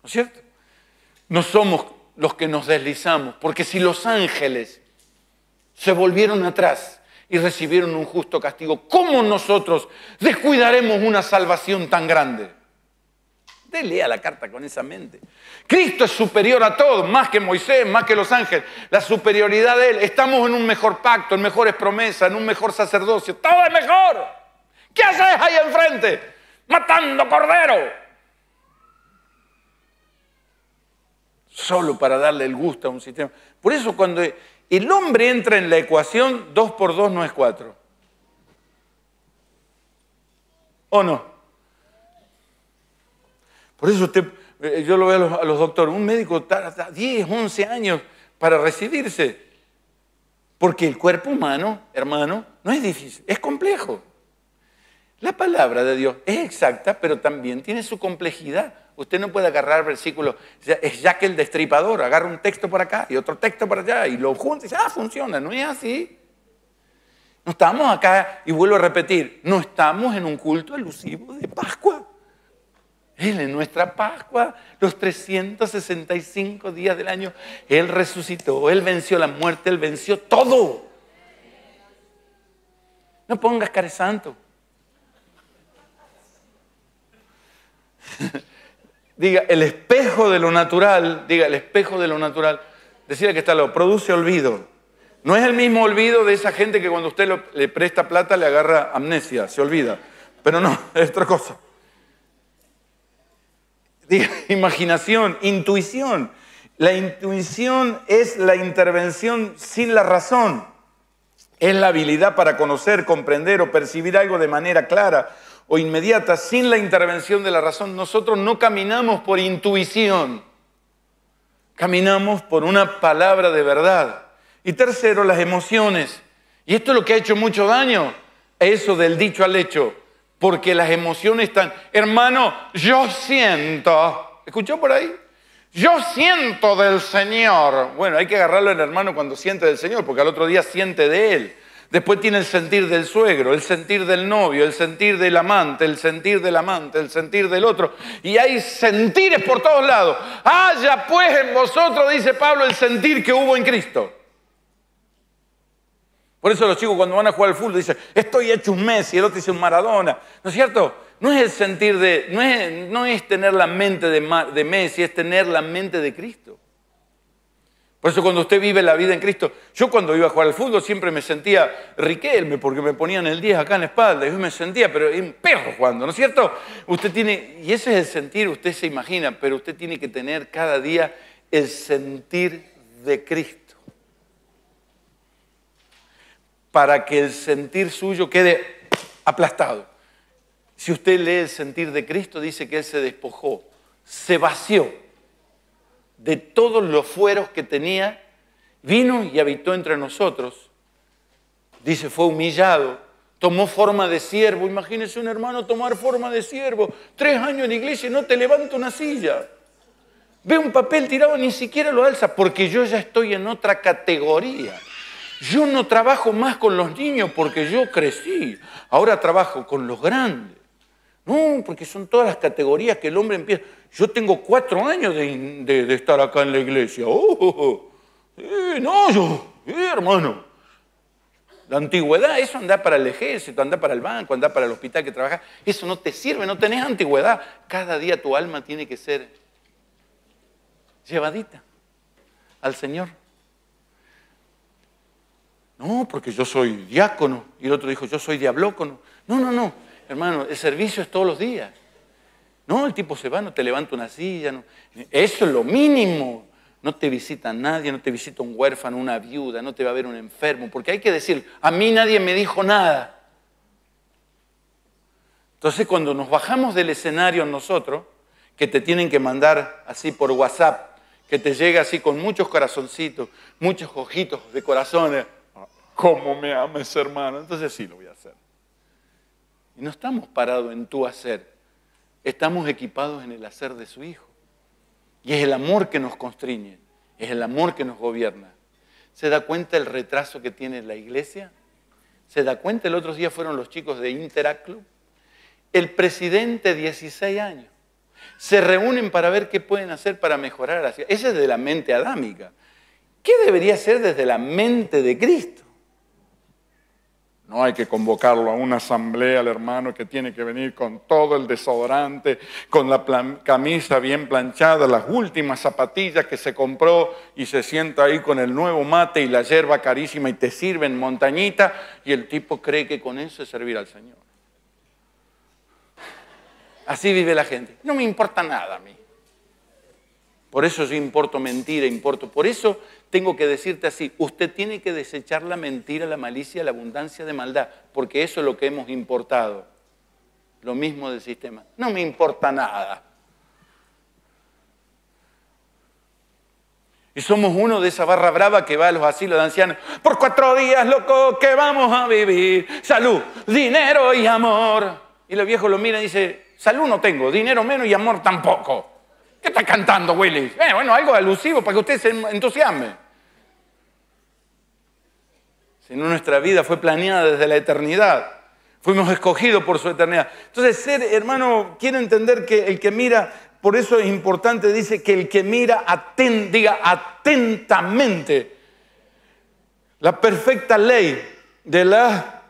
¿No es cierto? No somos los que nos deslizamos, porque si los ángeles se volvieron atrás y recibieron un justo castigo, ¿cómo nosotros descuidaremos una salvación tan grande? Usted lea la carta con esa mente. Cristo es superior a todos, más que Moisés, más que los ángeles. La superioridad de Él. Estamos en un mejor pacto, en mejores promesas, en un mejor sacerdocio. Todo es mejor. ¿Qué haces ahí enfrente? Matando cordero. Solo para darle el gusto a un sistema. Por eso cuando el hombre entra en la ecuación, 2 por 2 no es 4. ¿O no? Por eso usted, eh, yo lo veo a los, doctores, un médico tarda 10, 11 años para recibirse. Porque el cuerpo humano, hermano, no es difícil, es complejo. La palabra de Dios es exacta, pero también tiene su complejidad. Usted no puede agarrar versículos, es ya que el destripador, agarra un texto por acá y otro texto por allá y lo junta y dice, ah, funciona, no es así. No estamos acá, y vuelvo a repetir, no estamos en un culto elusivo de Pascua. Él en nuestra Pascua, los 365 días del año, Él resucitó, Él venció la muerte, Él venció todo. No pongas care santo. [LAUGHS] diga, el espejo de lo natural, diga, el espejo de lo natural, decía que está lo, produce olvido. No es el mismo olvido de esa gente que cuando usted le presta plata le agarra amnesia, se olvida. Pero no, [LAUGHS] es otra cosa. [LAUGHS] imaginación, intuición. La intuición es la intervención sin la razón. Es la habilidad para conocer, comprender o percibir algo de manera clara o inmediata sin la intervención de la razón. Nosotros no caminamos por intuición, caminamos por una palabra de verdad. Y tercero, las emociones. Y esto es lo que ha hecho mucho daño, eso del dicho al hecho. Porque las emociones están, hermano, yo siento, ¿escuchó por ahí? Yo siento del Señor. Bueno, hay que agarrarlo el hermano cuando siente del Señor, porque al otro día siente de Él. Después tiene el sentir del suegro, el sentir del novio, el sentir del amante, el sentir del amante, el sentir del otro. Y hay sentires por todos lados. Haya pues en vosotros, dice Pablo, el sentir que hubo en Cristo. Por eso los chicos cuando van a jugar al fútbol dicen, estoy hecho un Messi, el otro dice un Maradona. ¿No es cierto? No es el sentir de, no es, no es tener la mente de, de Messi, es tener la mente de Cristo. Por eso cuando usted vive la vida en Cristo, yo cuando iba a jugar al fútbol siempre me sentía Riquelme, porque me ponían el 10 acá en la espalda, y yo me sentía, pero un perro jugando, ¿no es cierto? Usted tiene, y ese es el sentir, usted se imagina, pero usted tiene que tener cada día el sentir de Cristo para que el sentir suyo quede aplastado. Si usted lee el sentir de Cristo, dice que Él se despojó, se vació de todos los fueros que tenía, vino y habitó entre nosotros. Dice, fue humillado, tomó forma de siervo. Imagínese un hermano tomar forma de siervo. Tres años en iglesia y no te levanta una silla. Ve un papel tirado, ni siquiera lo alza, porque yo ya estoy en otra categoría. Yo no trabajo más con los niños porque yo crecí. Ahora trabajo con los grandes. No, porque son todas las categorías que el hombre empieza. Yo tengo cuatro años de, estar acá en la iglesia. Oh, oh, oh. no, yo, eh, hermano. La antigüedad, eso anda para el ejército, anda para el banco, anda para el hospital que trabaja. Eso no te sirve, no tenés antigüedad. Cada día tu alma tiene que ser llevadita al Señor. No, porque yo soy diácono. Y el otro dijo, yo soy diablócono. No, no, no. Hermano, el servicio es todos los días. No, el tipo se va, no te levanta una silla. Eso es lo mínimo. No te visita nadie, no te visita un huérfano, una viuda, no te va a ver un enfermo. Porque hay que decir, a mí nadie me dijo nada. Entonces cuando nos bajamos del escenario nosotros, que te tienen que mandar así por WhatsApp, que te llega así con muchos corazoncitos, muchos ojitos de corazones, cómo me ames, hermano. Entonces sí lo voy a hacer. Y no estamos parados en tu hacer, estamos equipados en el hacer de su Hijo. Y es el amor que nos constriñe, es el amor que nos gobierna. ¿Se da cuenta el retraso que tiene la iglesia? ¿Se da cuenta? El otro día fueron los chicos de Interact Club. El presidente, 16 años. Se reúnen para ver qué pueden hacer para mejorar. Esa es de la mente adámica. ¿Qué debería ser desde la mente de Cristo? No hay que convocarlo a una asamblea al hermano que tiene que venir con todo el desodorante, con la camisa bien planchada, las últimas zapatillas que se compró y se sienta ahí con el nuevo mate y la hierba carísima y te sirven montañita y el tipo cree que con eso es servir al Señor. Así vive la gente. No me importa nada a mí. Por eso yo importo mentira, importo. Por eso tengo que decirte así, usted tiene que desechar la mentira, la malicia, la abundancia de maldad, porque eso es lo que hemos importado. Lo mismo del sistema. No me importa nada. Y somos uno de esa barra brava que va a los asilos de ancianos. Por cuatro días, loco, que vamos a vivir. Salud, dinero y amor. Y los viejo lo mira y dice: salud no tengo, dinero menos y amor tampoco. ¿Qué está cantando, Willy? Eh, bueno, algo alusivo para que usted se entusiasme. Si no, nuestra vida fue planeada desde la eternidad. Fuimos escogidos por su eternidad. Entonces, ser hermano, quiere entender que el que mira, por eso es importante, dice que el que mira, diga atentamente la perfecta ley de la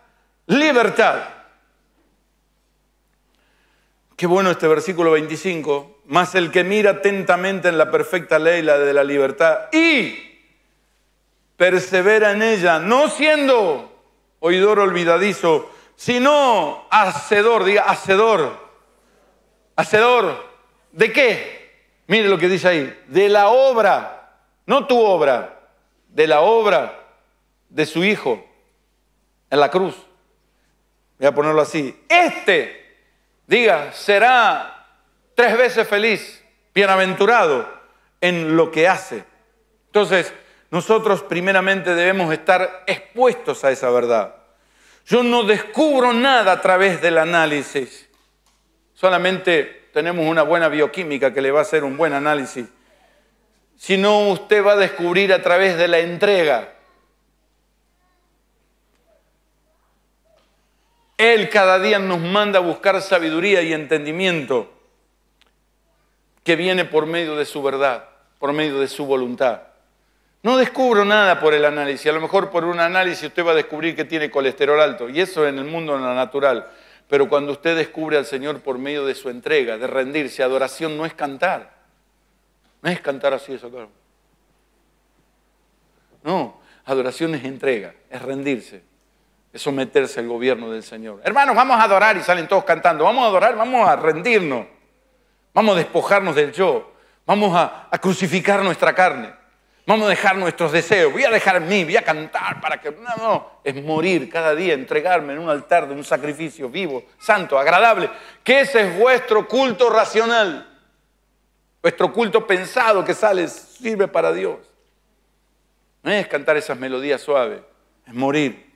libertad Qué bueno este versículo 25. Más el que mira atentamente en la perfecta ley, la de la libertad, y persevera en ella, no siendo oidor olvidadizo, sino hacedor, diga, hacedor. Hacedor, ¿de qué? Mire lo que dice ahí, de la obra, no tu obra, de la obra de su Hijo en la cruz. Voy a ponerlo así. Este Diga, será tres veces feliz, bienaventurado en lo que hace. Entonces, nosotros primeramente debemos estar expuestos a esa verdad. Yo no descubro nada a través del análisis. Solamente tenemos una buena bioquímica que le va a hacer un buen análisis. Si no, usted va a descubrir a través de la entrega. Él cada día nos manda a buscar sabiduría y entendimiento que viene por medio de su verdad, por medio de su voluntad. No descubro nada por el análisis. A lo mejor por un análisis usted va a descubrir que tiene colesterol alto, y eso en el mundo natural. Pero cuando usted descubre al Señor por medio de su entrega, de rendirse, adoración no es cantar. No es cantar así eso, claro. No, adoración es entrega, es rendirse someterse al gobierno del Señor. Hermanos, vamos a adorar y salen todos cantando. Vamos a adorar, vamos a rendirnos. Vamos a despojarnos del yo. Vamos a, a crucificar nuestra carne. Vamos a dejar nuestros deseos. Voy a dejar mí, voy a cantar para que. No, no. Es morir cada día, entregarme en un altar de un sacrificio vivo, santo, agradable. Que ese es vuestro culto racional. Vuestro culto pensado que sale, sirve para Dios. No es cantar esas melodías suaves, es morir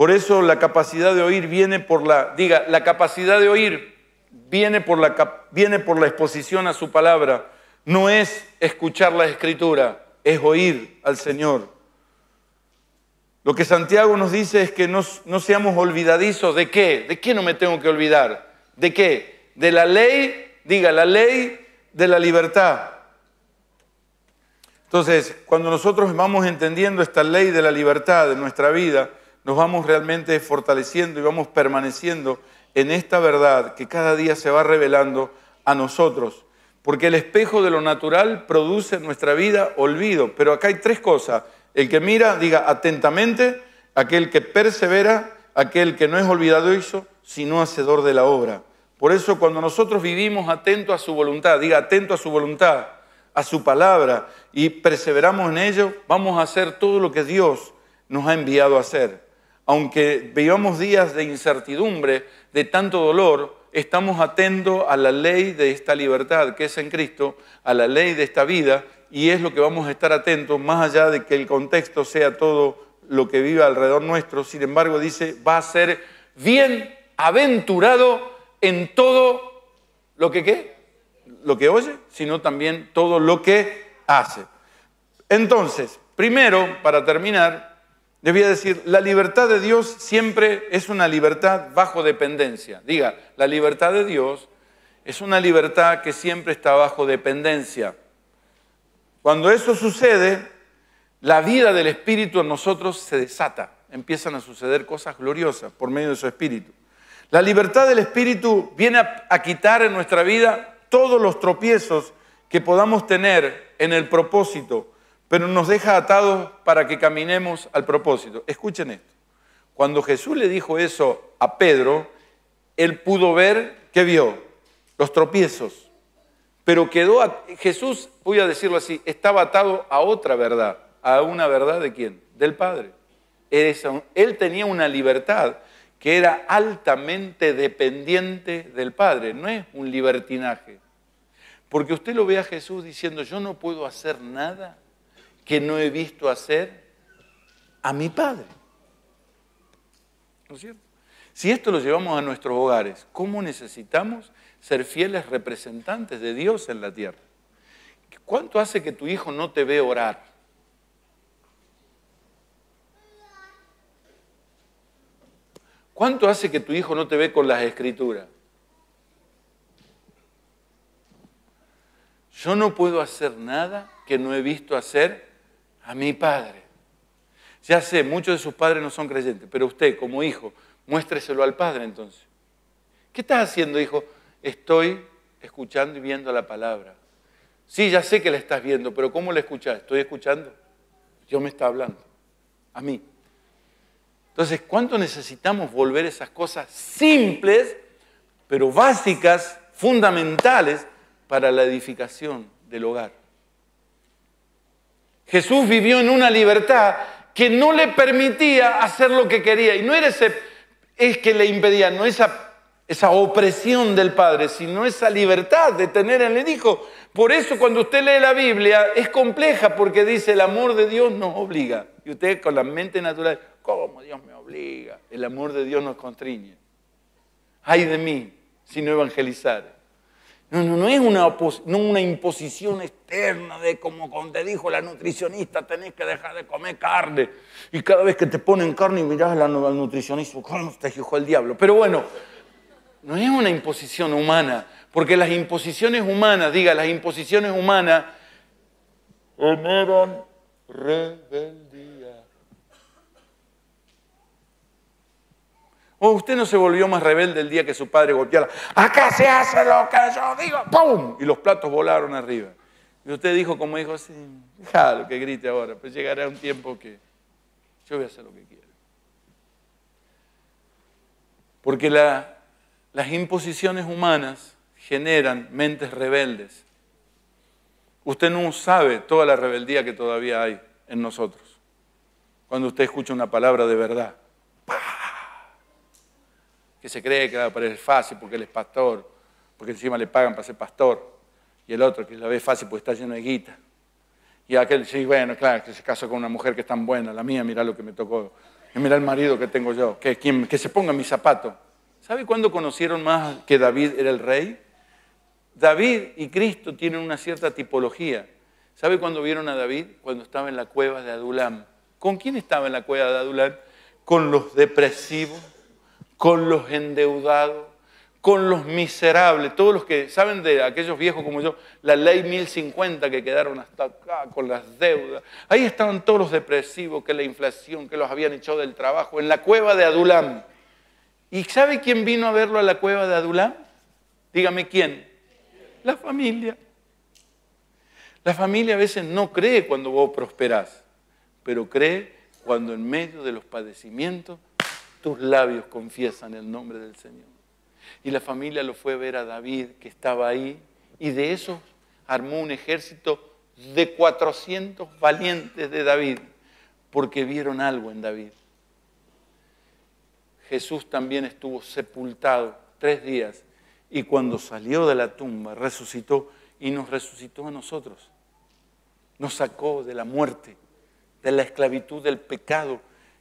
por eso la capacidad de oír viene por la, diga, la capacidad de oír viene por la, viene por la exposición a su palabra. No es escuchar la escritura, es oír al Señor. Lo que Santiago nos dice es que no, no seamos olvidadizos. ¿De qué? ¿De qué no me tengo que olvidar? ¿De qué? De la ley, diga, la ley de la libertad. Entonces, cuando nosotros vamos entendiendo esta ley de la libertad en nuestra vida, nos vamos realmente fortaleciendo y vamos permaneciendo en esta verdad que cada día se va revelando a nosotros. Porque el espejo de lo natural produce en nuestra vida olvido. Pero acá hay tres cosas. El que mira, diga atentamente, aquel que persevera, aquel que no es olvidado eso, sino hacedor de la obra. Por eso cuando nosotros vivimos atento a su voluntad, diga atento a su voluntad, a su palabra, y perseveramos en ello, vamos a hacer todo lo que Dios nos ha enviado a hacer aunque vivamos días de incertidumbre, de tanto dolor, estamos atentos a la ley de esta libertad que es en Cristo, a la ley de esta vida, y es lo que vamos a estar atentos, más allá de que el contexto sea todo lo que vive alrededor nuestro. Sin embargo, dice, va a ser bien aventurado en todo lo que qué, lo que oye, sino también todo lo que hace. Entonces, primero, para terminar, Debía decir, la libertad de Dios siempre es una libertad bajo dependencia. Diga, la libertad de Dios es una libertad que siempre está bajo dependencia. Cuando eso sucede, la vida del Espíritu en nosotros se desata. Empiezan a suceder cosas gloriosas por medio de su Espíritu. La libertad del Espíritu viene a, a quitar en nuestra vida todos los tropiezos que podamos tener en el propósito pero nos deja atados para que caminemos al propósito. Escuchen esto. Cuando Jesús le dijo eso a Pedro, él pudo ver, ¿qué vio? Los tropiezos. Pero quedó, a, Jesús, voy a decirlo así, estaba atado a otra verdad, a una verdad de quién? Del Padre. Él tenía una libertad que era altamente dependiente del Padre, no es un libertinaje. Porque usted lo ve a Jesús diciendo, yo no puedo hacer nada que no he visto hacer a mi Padre. ¿No es cierto? Si esto lo llevamos a nuestros hogares, ¿cómo necesitamos ser fieles representantes de Dios en la tierra? ¿Cuánto hace que tu hijo no te ve orar? ¿Cuánto hace que tu hijo no te ve con las escrituras? Yo no puedo hacer nada que no he visto hacer a mi padre. Ya sé, muchos de sus padres no son creyentes, pero usted como hijo, muéstreselo al padre entonces. ¿Qué estás haciendo, hijo? Estoy escuchando y viendo la palabra. Sí, ya sé que la estás viendo, pero ¿cómo la escuchas? Estoy escuchando. Dios me está hablando. A mí. Entonces, ¿cuánto necesitamos volver esas cosas simples, pero básicas, fundamentales para la edificación del hogar? Jesús vivió en una libertad que no le permitía hacer lo que quería. Y no era ese, es que le impedía, no esa, esa opresión del Padre, sino esa libertad de tener el Hijo. Por eso cuando usted lee la Biblia es compleja porque dice el amor de Dios nos obliga. Y usted con la mente natural, ¿cómo Dios me obliga? El amor de Dios nos constriñe. Ay de mí si no evangelizar. No, no, no es una, imposición externa de como te dijo la nutricionista, tenés que dejar de comer carne. Y cada vez que te ponen carne y mirás al nutricionista, te dijo el diablo? Pero bueno, no es una imposición humana, porque las imposiciones humanas, diga, las imposiciones humanas generan rebeldía. usted no se volvió más rebelde el día que su padre golpeaba. Acá se hace lo que yo digo. ¡Pum! Y los platos volaron arriba. Y usted dijo como dijo, sí, lo que grite ahora, pues llegará un tiempo que yo voy a hacer lo que quiero. Porque las imposiciones humanas generan mentes rebeldes. Usted no sabe toda la rebeldía que todavía hay en nosotros. Cuando usted escucha una palabra de verdad. ¡Pah! que se cree que va a parecer fácil porque él es pastor, porque encima le pagan para ser pastor, y el otro que la ve fácil porque está lleno de guita. Y aquel sí, bueno, claro, que se casa con una mujer que es tan buena, la mía, mira lo que me tocó, y mira el marido que tengo yo, que, que se ponga mi zapato ¿Sabe cuándo conocieron más que David era el rey? David y Cristo tienen una cierta tipología. ¿Sabe cuándo vieron a David? Cuando estaba en la cueva de Adulam. ¿Con quién estaba en la cueva de Adulam? Con los depresivos, con los endeudados, con los miserables, todos los que saben de aquellos viejos como yo, la ley 1050 que quedaron hasta acá con las deudas. Ahí estaban todos los depresivos, que la inflación, que los habían echado del trabajo, en la cueva de Adulán. ¿Y sabe quién vino a verlo a la cueva de Adulán? Dígame quién. La familia. La familia a veces no cree cuando vos prosperás, pero cree cuando en medio de los padecimientos tus labios confiesan el nombre del Señor. Y la familia lo fue a ver a David, que estaba ahí, y de eso armó un ejército de 400 valientes de David, porque vieron algo en David. Jesús también estuvo sepultado tres días y cuando salió de la tumba resucitó y nos resucitó a nosotros. Nos sacó de la muerte, de la esclavitud del pecado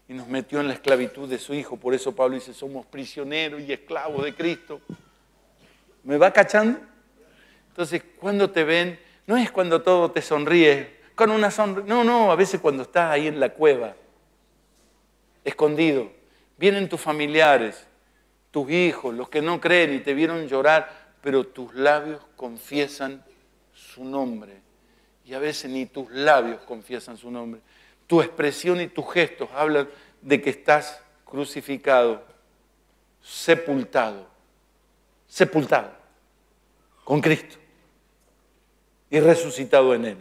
y nos metió en la esclavitud de su Hijo. Por eso Pablo dice, somos prisioneros y esclavos de Cristo. ¿Me va cachando? Entonces, cuando te ven, no es cuando todo te sonríe, con una sonrisa, no, no, a veces cuando estás ahí en la cueva, escondido, vienen tus familiares, tus hijos, los que no creen y te vieron llorar, pero tus labios confiesan su nombre. Y a veces ni tus labios confiesan su nombre tu expresión y tus gestos hablan de que estás crucificado, sepultado, sepultado con Cristo y resucitado en Él.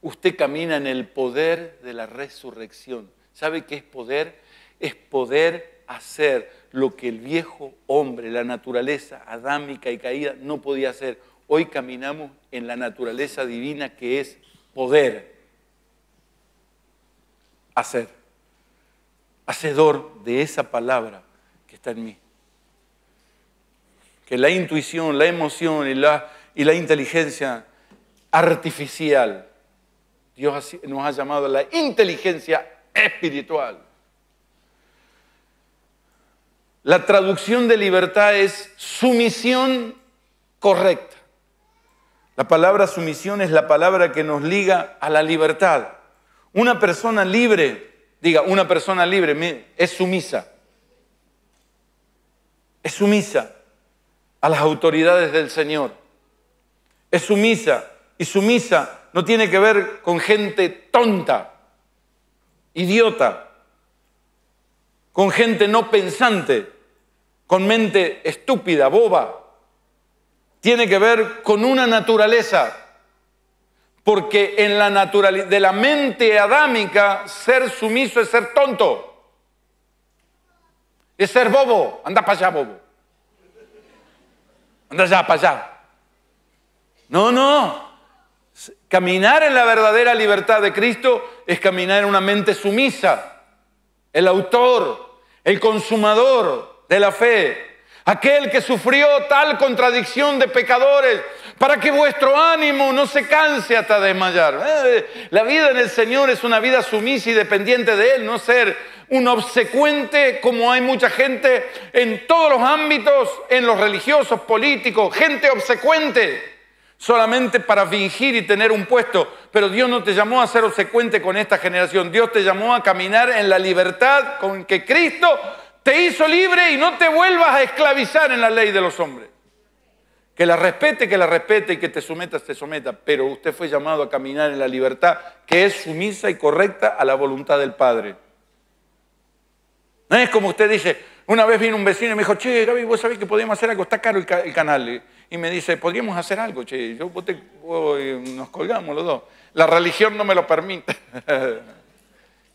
Usted camina en el poder de la resurrección. ¿Sabe qué es poder? Es poder hacer lo que el viejo hombre, la naturaleza adámica y caída no podía hacer. Hoy caminamos en la naturaleza divina que es poder hacer. Hacedor de esa palabra que está en mí. Que la intuición, la emoción y la, y la inteligencia artificial, Dios nos ha llamado la inteligencia espiritual. La traducción de libertad es sumisión correcta. La palabra sumisión es la palabra que nos liga a la libertad. Una persona libre, diga, una persona libre es sumisa. Es sumisa a las autoridades del Señor. Es sumisa y sumisa no tiene que ver con gente tonta, idiota, con gente no pensante, con mente estúpida, boba. Tiene que ver con una naturaleza porque en la naturaleza de la mente adámica, ser sumiso es ser tonto. Es ser bobo. Anda para allá, bobo. Anda ya para allá. No, no. Caminar en la verdadera libertad de Cristo es caminar en una mente sumisa. El autor, el consumador de la fe, aquel que sufrió tal contradicción de pecadores, para que vuestro ánimo no se canse hasta desmayar. Eh, la vida en el Señor es una vida sumisa y dependiente de Él, no ser un obsecuente como hay mucha gente en todos los ámbitos, en los religiosos, políticos, gente obsecuente solamente para fingir y tener un puesto. Pero Dios no te llamó a ser obsecuente con esta generación. Dios te llamó a caminar en la libertad con que Cristo te hizo libre y no te vuelvas a esclavizar en la ley de los hombres. Que la respete, que la respete y que te sometas, te someta. Pero usted fue llamado a caminar en la libertad que es sumisa y correcta a la voluntad del Padre. No es como usted dice, una vez vino un vecino y me dijo, che, Gaby, vos sabés que podíamos hacer algo, está caro el, canal. Eh". Y me dice, podríamos hacer algo, che, yo eh, nos colgamos los dos. La religión no me lo permite. [LAUGHS]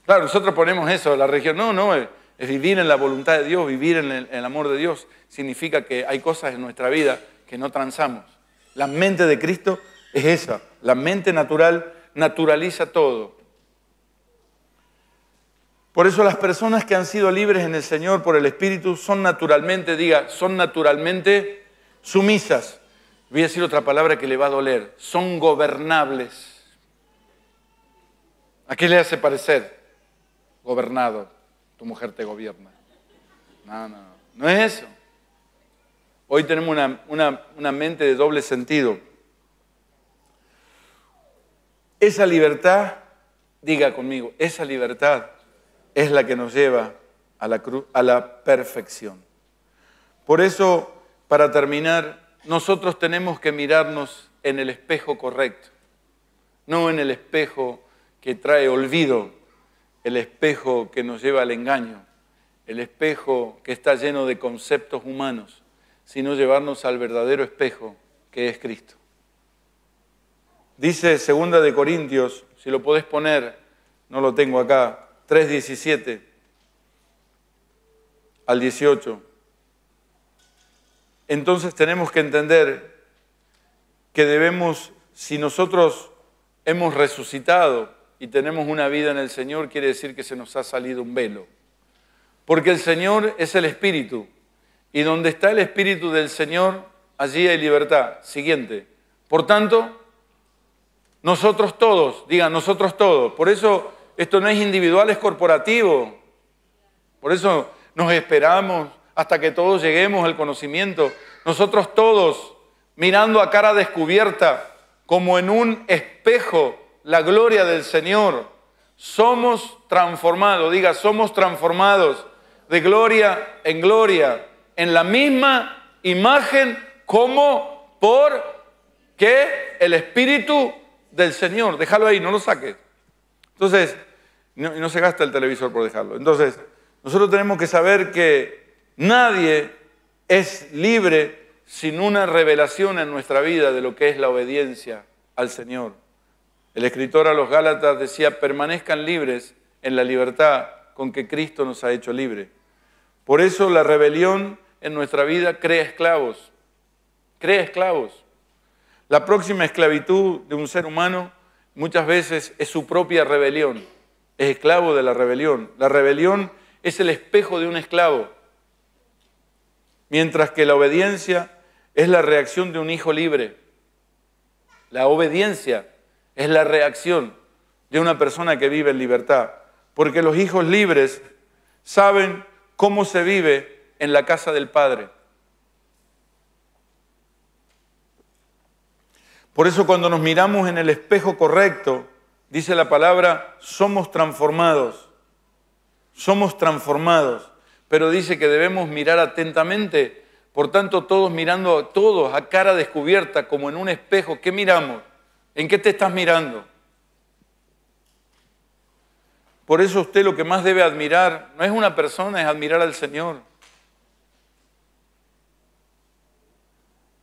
claro, nosotros ponemos eso, la religión, no, no, eh. Es vivir en la voluntad de Dios, vivir en el, amor de Dios, significa que hay cosas en nuestra vida que no transamos. La mente de Cristo es esa. La mente natural naturaliza todo. Por eso las personas que han sido libres en el Señor por el Espíritu son naturalmente, diga, son naturalmente sumisas. Voy a decir otra palabra que le va a doler. Son gobernables. ¿A qué le hace parecer? Gobernado mujer te gobierna. No, no, no. es eso. Hoy tenemos una, una mente de doble sentido. Esa libertad, diga conmigo, esa libertad es la que nos lleva a la, a la perfección. Por eso, para terminar, nosotros tenemos que mirarnos en el espejo correcto, no en el espejo que trae olvido, el espejo que nos lleva al engaño, el espejo que está lleno de conceptos humanos, sino llevarnos al verdadero espejo que es Cristo. Dice segunda de Corintios, si lo podés poner, no lo tengo acá, 3:17 al 18. Entonces tenemos que entender que debemos, si nosotros hemos resucitado, y tenemos una vida en el Señor, quiere decir que se nos ha salido un velo. Porque el Señor es el Espíritu. Y donde está el Espíritu del Señor, allí hay libertad. Siguiente. Por tanto, nosotros todos, digan nosotros todos. Por eso esto no es individual, es corporativo. Por eso nos esperamos hasta que todos lleguemos al conocimiento. Nosotros todos, mirando a cara descubierta, como en un espejo, la gloria del Señor. Somos transformados, diga, somos transformados de gloria en gloria, en la misma imagen como por que el Espíritu del Señor. Déjalo ahí, no lo saques. Entonces, no, no se gasta el televisor por dejarlo. Entonces, nosotros tenemos que saber que nadie es libre sin una revelación en nuestra vida de lo que es la obediencia al Señor. El escritor a los Gálatas decía, permanezcan libres en la libertad con que Cristo nos ha hecho libres. Por eso la rebelión en nuestra vida crea esclavos, crea esclavos. La próxima esclavitud de un ser humano muchas veces es su propia rebelión, es esclavo de la rebelión. La rebelión es el espejo de un esclavo, mientras que la obediencia es la reacción de un hijo libre. La obediencia es la reacción de una persona que vive en libertad, porque los hijos libres saben cómo se vive en la casa del Padre. Por eso cuando nos miramos en el espejo correcto, dice la palabra, somos transformados, somos transformados, pero dice que debemos mirar atentamente, por tanto todos mirando a todos a cara descubierta como en un espejo, ¿qué miramos? ¿En qué te estás mirando? Por eso usted lo que más debe admirar no es una persona, es admirar al Señor.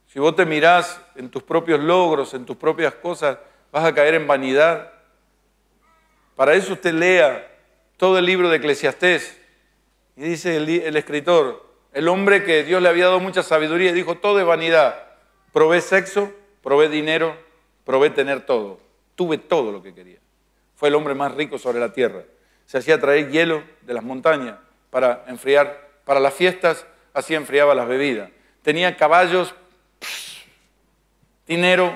Si vos te mirás en tus propios logros, en tus propias cosas, vas a caer en vanidad. Para eso usted lea todo el libro de Eclesiastés. Y dice el, escritor, el hombre que Dios le había dado mucha sabiduría, dijo, todo es vanidad. Probé sexo, probé dinero, probé tener todo, tuve todo lo que quería. Fue el hombre más rico sobre la tierra. Se hacía traer hielo de las montañas para enfriar, para las fiestas, así enfriaba las bebidas. Tenía caballos, dinero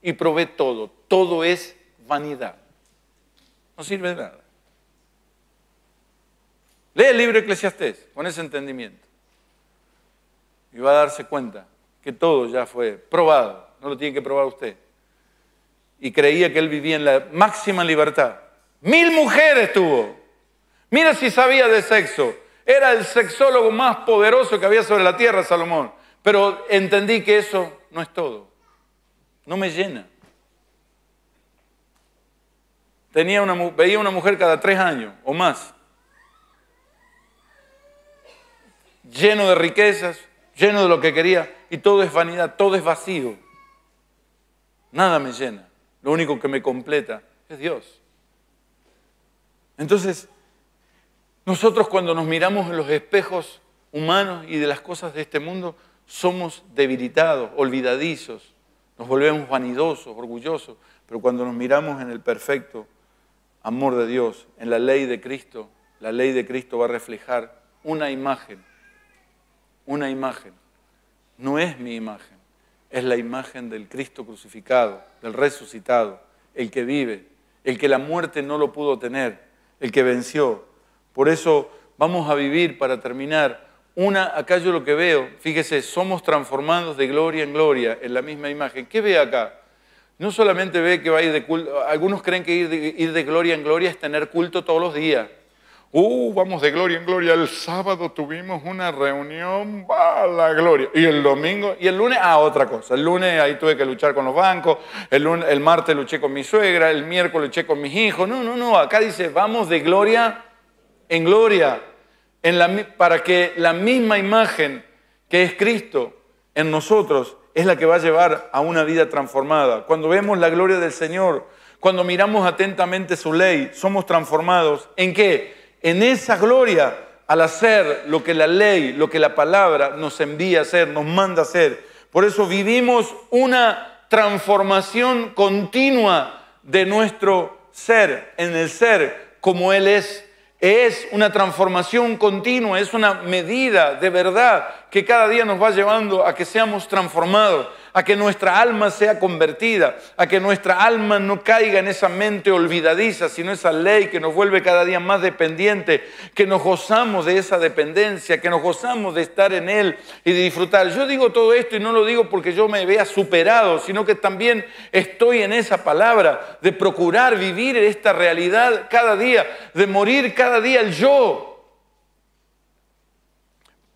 y probé todo. Todo es vanidad. No sirve de nada. Lee el libro Eclesiastés con ese entendimiento y va a darse cuenta que todo ya fue probado no lo tiene que probar usted. Y creía que él vivía en la máxima libertad. Mil mujeres tuvo. Mira si sabía de sexo. Era el sexólogo más poderoso que había sobre la tierra, Salomón. Pero entendí que eso no es todo. No me llena. Tenía una, veía una mujer cada tres años o más. Lleno de riquezas, lleno de lo que quería. Y todo es vanidad, todo es vacío. Nada me llena. Lo único que me completa es Dios. Entonces, nosotros cuando nos miramos en los espejos humanos y de las cosas de este mundo, somos debilitados, olvidadizos, nos volvemos vanidosos, orgullosos, pero cuando nos miramos en el perfecto amor de Dios, en la ley de Cristo, la ley de Cristo va a reflejar una imagen, una imagen, no es mi imagen es la imagen del Cristo crucificado, del resucitado, el que vive, el que la muerte no lo pudo tener, el que venció. Por eso vamos a vivir para terminar. Una, acá yo lo que veo, fíjese, somos transformados de gloria en gloria en la misma imagen. ¿Qué ve acá? No solamente ve que va a ir de culto, algunos creen que ir de, ir de gloria en gloria es tener culto todos los días. Uh, vamos de gloria en gloria. El sábado tuvimos una reunión, va la gloria. Y el domingo, y el lunes, ah, otra cosa. El lunes ahí tuve que luchar con los bancos. El, el martes luché con mi suegra. El miércoles luché con mis hijos. No, no, no. Acá dice, vamos de gloria en gloria. para que la misma imagen que es Cristo en nosotros es la que va a llevar a una vida transformada. Cuando vemos la gloria del Señor, cuando miramos atentamente su ley, somos transformados. ¿En qué? en esa gloria, al hacer lo que la ley, lo que la palabra nos envía a hacer, nos manda a hacer. Por eso vivimos una transformación continua de nuestro ser, en el ser como Él es. Es una transformación continua, es una medida de verdad que cada día nos va llevando a que seamos transformados, a que nuestra alma sea convertida, a que nuestra alma no caiga en esa mente olvidadiza, sino esa ley que nos vuelve cada día más dependiente, que nos gozamos de esa dependencia, que nos gozamos de estar en Él y de disfrutar. Yo digo todo esto y no lo digo porque yo me vea superado, sino que también estoy en esa palabra de procurar vivir esta realidad cada día, de morir cada día el yo,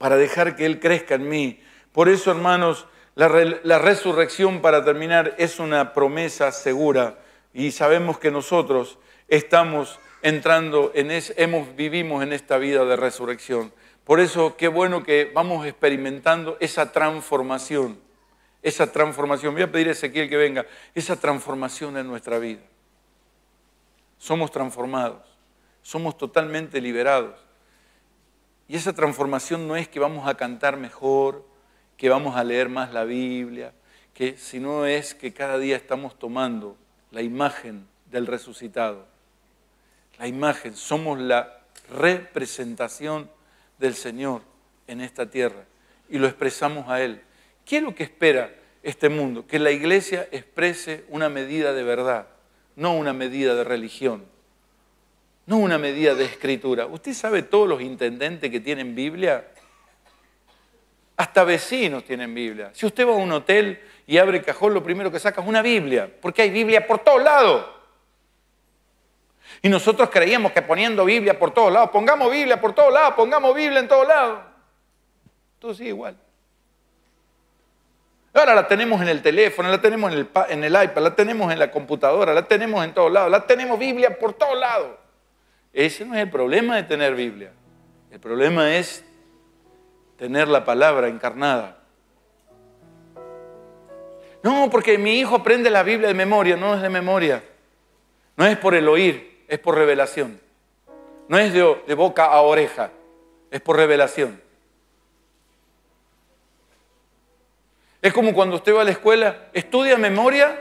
para dejar que Él crezca en mí. Por eso, hermanos, la, resurrección, para terminar, es una promesa segura y sabemos que nosotros estamos entrando en es, hemos, vivimos en esta vida de resurrección. Por eso qué bueno que vamos experimentando esa transformación, esa transformación. Voy a pedir a Ezequiel que venga, esa transformación en nuestra vida. Somos transformados, somos totalmente liberados. Y esa transformación no es que vamos a cantar mejor, que vamos a leer más la Biblia, que, sino es que cada día estamos tomando la imagen del resucitado. La imagen, somos la representación del Señor en esta tierra y lo expresamos a Él. ¿Qué es lo que espera este mundo? Que la iglesia exprese una medida de verdad, no una medida de religión no una medida de escritura. ¿Usted sabe todos los intendentes que tienen Biblia? Hasta vecinos tienen Biblia. Si usted va a un hotel y abre cajón, lo primero que saca es una Biblia, porque hay Biblia por todos lados. Y nosotros creíamos que poniendo Biblia por todos lados, pongamos Biblia por todos lados, pongamos Biblia en todos lados. Todo es igual. Ahora la tenemos en el teléfono, la tenemos en el, en el iPad, la tenemos en la computadora, la tenemos en todos lados, la tenemos Biblia por todos lados. Ese no es el problema de tener Biblia. El problema es tener la palabra encarnada. No, porque mi hijo aprende la Biblia de memoria, no es de memoria. No es por el oír, es por revelación. No es de, boca a oreja, es por revelación. Es como cuando usted va a la escuela, estudia memoria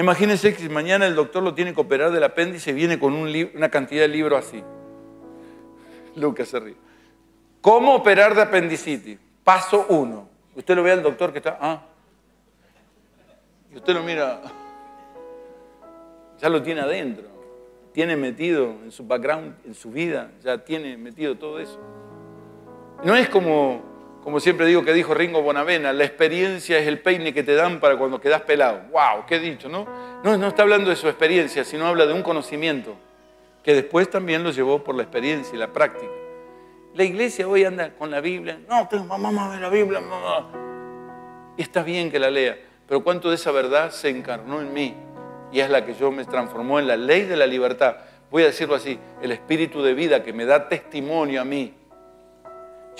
Imagínense que mañana el doctor lo tiene que operar del apéndice y viene con una cantidad de libros así. Lucas se ríe. ¿Cómo operar de apendicitis? Paso uno. Usted lo ve al doctor que está. Ah. Y usted lo mira. Ya lo tiene adentro. Tiene metido en su background, en su vida. Ya tiene metido todo eso. No es como como siempre digo que dijo Ringo Bonavena, la experiencia es el peine que te dan para cuando quedas pelado. ¡Wow! ¿Qué he dicho, no? No, no está hablando de su experiencia, sino habla de un conocimiento que después también lo llevó por la experiencia y la práctica. La iglesia hoy anda con la Biblia. No, tengo mamá, mamá, la Biblia, mamá. Y está bien que la lea, pero cuánto de esa verdad se encarnó en mí y es la que yo me transformó en la ley de la libertad. Voy a decirlo así, el espíritu de vida que me da testimonio a mí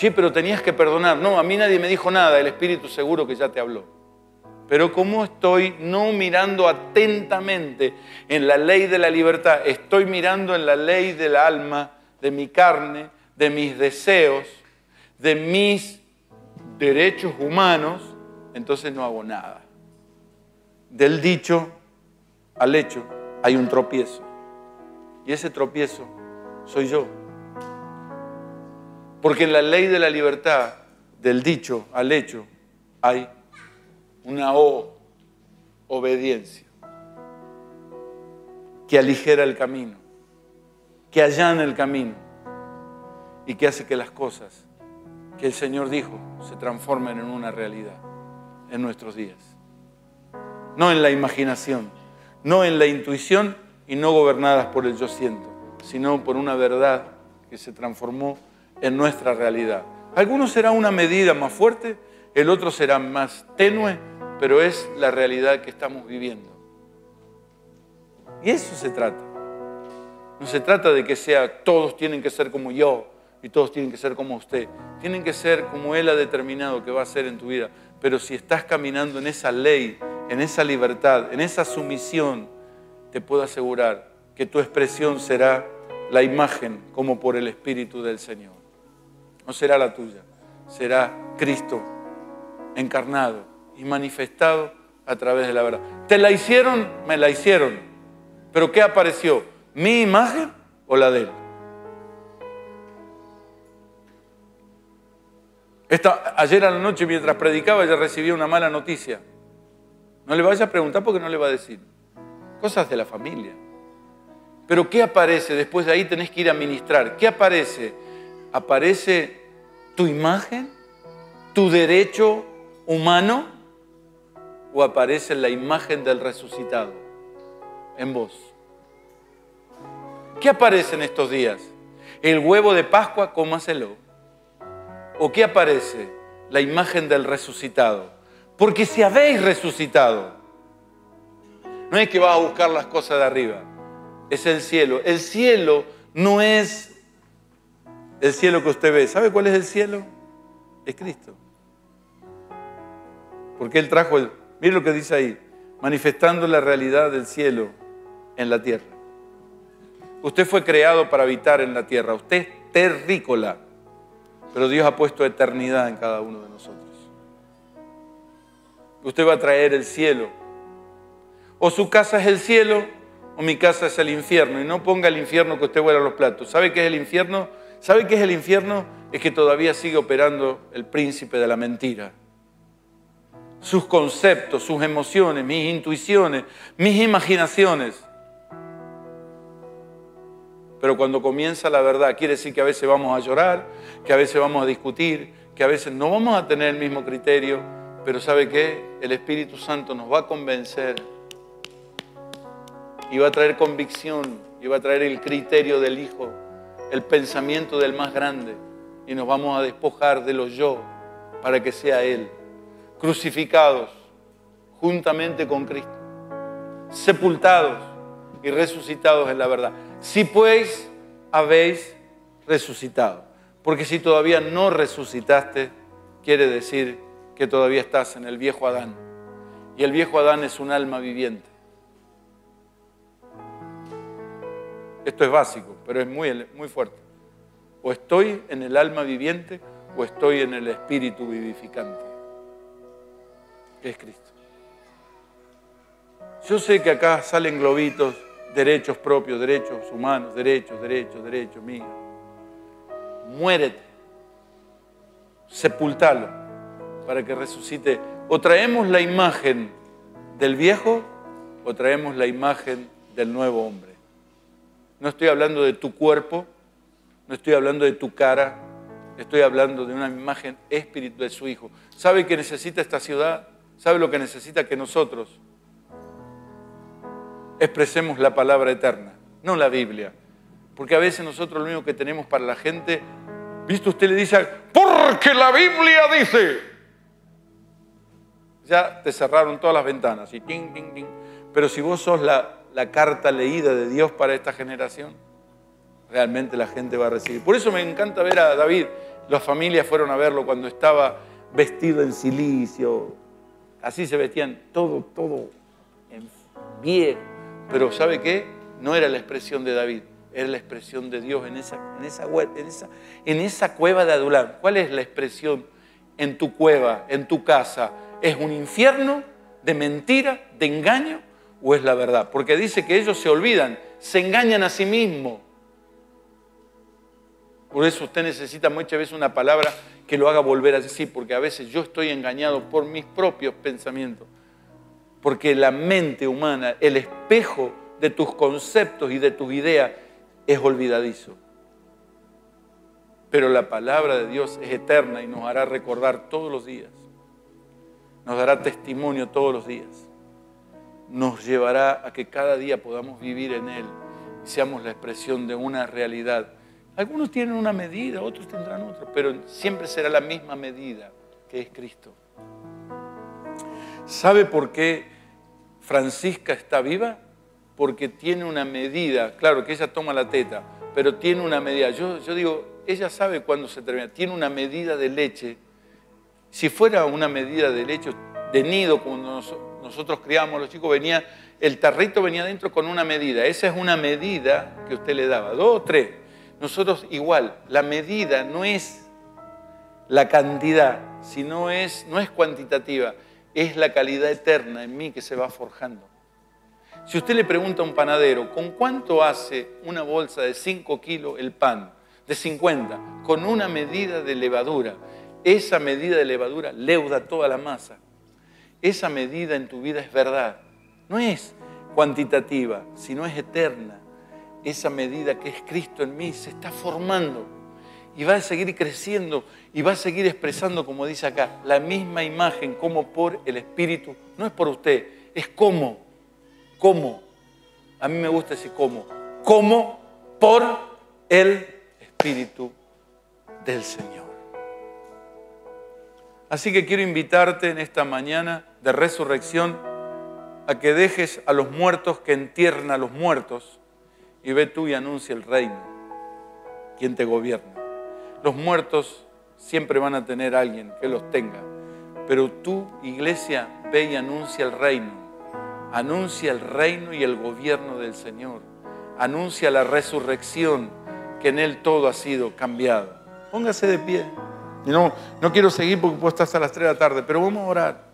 Sí, pero tenías que perdonar. No, a mí nadie me dijo nada, el Espíritu seguro que ya te habló. Pero como estoy no mirando atentamente en la ley de la libertad, estoy mirando en la ley del alma, de mi carne, de mis deseos, de mis derechos humanos, entonces no hago nada. Del dicho al hecho hay un tropiezo. Y ese tropiezo soy yo. Porque en la ley de la libertad, del dicho al hecho, hay una obediencia, que aligera el camino, que allana el camino y que hace que las cosas que el Señor dijo se transformen en una realidad en nuestros días. No en la imaginación, no en la intuición y no gobernadas por el yo siento, sino por una verdad que se transformó en nuestra realidad. Algunos será una medida más fuerte, el otro será más tenue, pero es la realidad que estamos viviendo. Y eso se trata. No se trata de que sea todos tienen que ser como yo y todos tienen que ser como usted. Tienen que ser como Él ha determinado que va a ser en tu vida. Pero si estás caminando en esa ley, en esa libertad, en esa sumisión, te puedo asegurar que tu expresión será la imagen como por el Espíritu del Señor. No será la tuya, será Cristo encarnado y manifestado a través de la verdad. ¿Te la hicieron? Me la hicieron. ¿Pero qué apareció? ¿Mi imagen o la de él? Esta, ayer a la noche mientras predicaba ya recibí una mala noticia. No le vayas a preguntar porque no le va a decir. Cosas de la familia. Pero ¿qué aparece? Después de ahí tenés que ir a ministrar. ¿Qué aparece? aparece tu imagen, tu derecho humano o aparece la imagen del resucitado en vos? ¿Qué aparece en estos días? ¿El huevo de Pascua? Cómaselo. ¿O qué aparece? La imagen del resucitado. Porque si habéis resucitado, no es que vas a buscar las cosas de arriba, es el cielo. El cielo no es el cielo que usted ve, ¿sabe cuál es el cielo? Es Cristo. Porque Él trajo el, mire lo que dice ahí, manifestando la realidad del cielo en la tierra. Usted fue creado para habitar en la tierra, usted es terrícola, pero Dios ha puesto eternidad en cada uno de nosotros. Usted va a traer el cielo. O su casa es el cielo, o mi casa es el infierno. Y no ponga el infierno que usted vuela los platos. ¿Sabe qué es el infierno? ¿Sabe qué es el infierno? Es que todavía sigue operando el príncipe de la mentira. Sus conceptos, sus emociones, mis intuiciones, mis imaginaciones. Pero cuando comienza la verdad, quiere decir que a veces vamos a llorar, que a veces vamos a discutir, que a veces no vamos a tener el mismo criterio, pero ¿sabe qué? El Espíritu Santo nos va a convencer y va a traer convicción y va a traer el criterio del Hijo el pensamiento del más grande y nos vamos a despojar de los yo para que sea Él. Crucificados juntamente con Cristo, sepultados y resucitados en la verdad. Si pues habéis resucitado, porque si todavía no resucitaste, quiere decir que todavía estás en el viejo Adán. Y el viejo Adán es un alma viviente. Esto es básico pero es muy, muy fuerte. O estoy en el alma viviente o estoy en el espíritu vivificante, que es Cristo. Yo sé que acá salen globitos, derechos propios, derechos humanos, derechos, derechos, derechos, míos. Muérete, sepultalo para que resucite. O traemos la imagen del viejo o traemos la imagen del nuevo hombre. No estoy hablando de tu cuerpo, no estoy hablando de tu cara, estoy hablando de una imagen espiritual de su Hijo. ¿Sabe que necesita esta ciudad? ¿Sabe lo que necesita que nosotros expresemos la palabra eterna, no la Biblia? Porque a veces nosotros lo único que tenemos para la gente, visto usted le dice, porque la Biblia dice, ya te cerraron todas las ventanas y ting, ting, ting. Pero si vos sos la la carta leída de Dios para esta generación, realmente la gente va a recibir. Por eso me encanta ver a David. Las familias fueron a verlo cuando estaba vestido en silicio. Así se vestían, todo, todo en viejo. Pero ¿sabe qué? No era la expresión de David, era la expresión de Dios en esa, en esa, en esa cueva de Adulán. ¿Cuál es la expresión en tu cueva, en tu casa? ¿Es un infierno de mentira, de engaño? o es la verdad? Porque dice que ellos se olvidan, se engañan a sí mismos. Por eso usted necesita muchas veces una palabra que lo haga volver a decir, porque a veces yo estoy engañado por mis propios pensamientos. Porque la mente humana, el espejo de tus conceptos y de tus ideas, es olvidadizo. Pero la palabra de Dios es eterna y nos hará recordar todos los días. Nos dará testimonio todos los días nos llevará a que cada día podamos vivir en Él y seamos la expresión de una realidad. Algunos tienen una medida, otros tendrán otra, pero siempre será la misma medida que es Cristo. ¿Sabe por qué Francisca está viva? Porque tiene una medida, claro que ella toma la teta, pero tiene una medida. Yo, yo digo, ella sabe cuándo se termina, tiene una medida de leche. Si fuera una medida de leche, de nido, como nosotros, nosotros criábamos los chicos, venía, el tarrito venía dentro con una medida. Esa es una medida que usted le daba, dos o tres. Nosotros igual, la medida no es la cantidad, sino es, no es cuantitativa, es la calidad eterna en mí que se va forjando. Si usted le pregunta a un panadero, ¿con cuánto hace una bolsa de 5 kilos el pan? De 50, con una medida de levadura. Esa medida de levadura leuda toda la masa esa medida en tu vida es verdad. No es cuantitativa, sino es eterna. Esa medida que es Cristo en mí se está formando y va a seguir creciendo y va a seguir expresando, como dice acá, la misma imagen como por el Espíritu. No es por usted, es como, como. A mí me gusta decir como, como por el Espíritu del Señor. Así que quiero invitarte en esta mañana de resurrección, a que dejes a los muertos que entierren a los muertos y ve tú y anuncia el reino, quien te gobierna. Los muertos siempre van a tener a alguien que los tenga, pero tú, iglesia, ve y anuncia el reino. Anuncia el reino y el gobierno del Señor. Anuncia la resurrección, que en Él todo ha sido cambiado. Póngase de pie. no, no quiero seguir porque puedo estar hasta las 3 de la tarde, pero vamos a orar.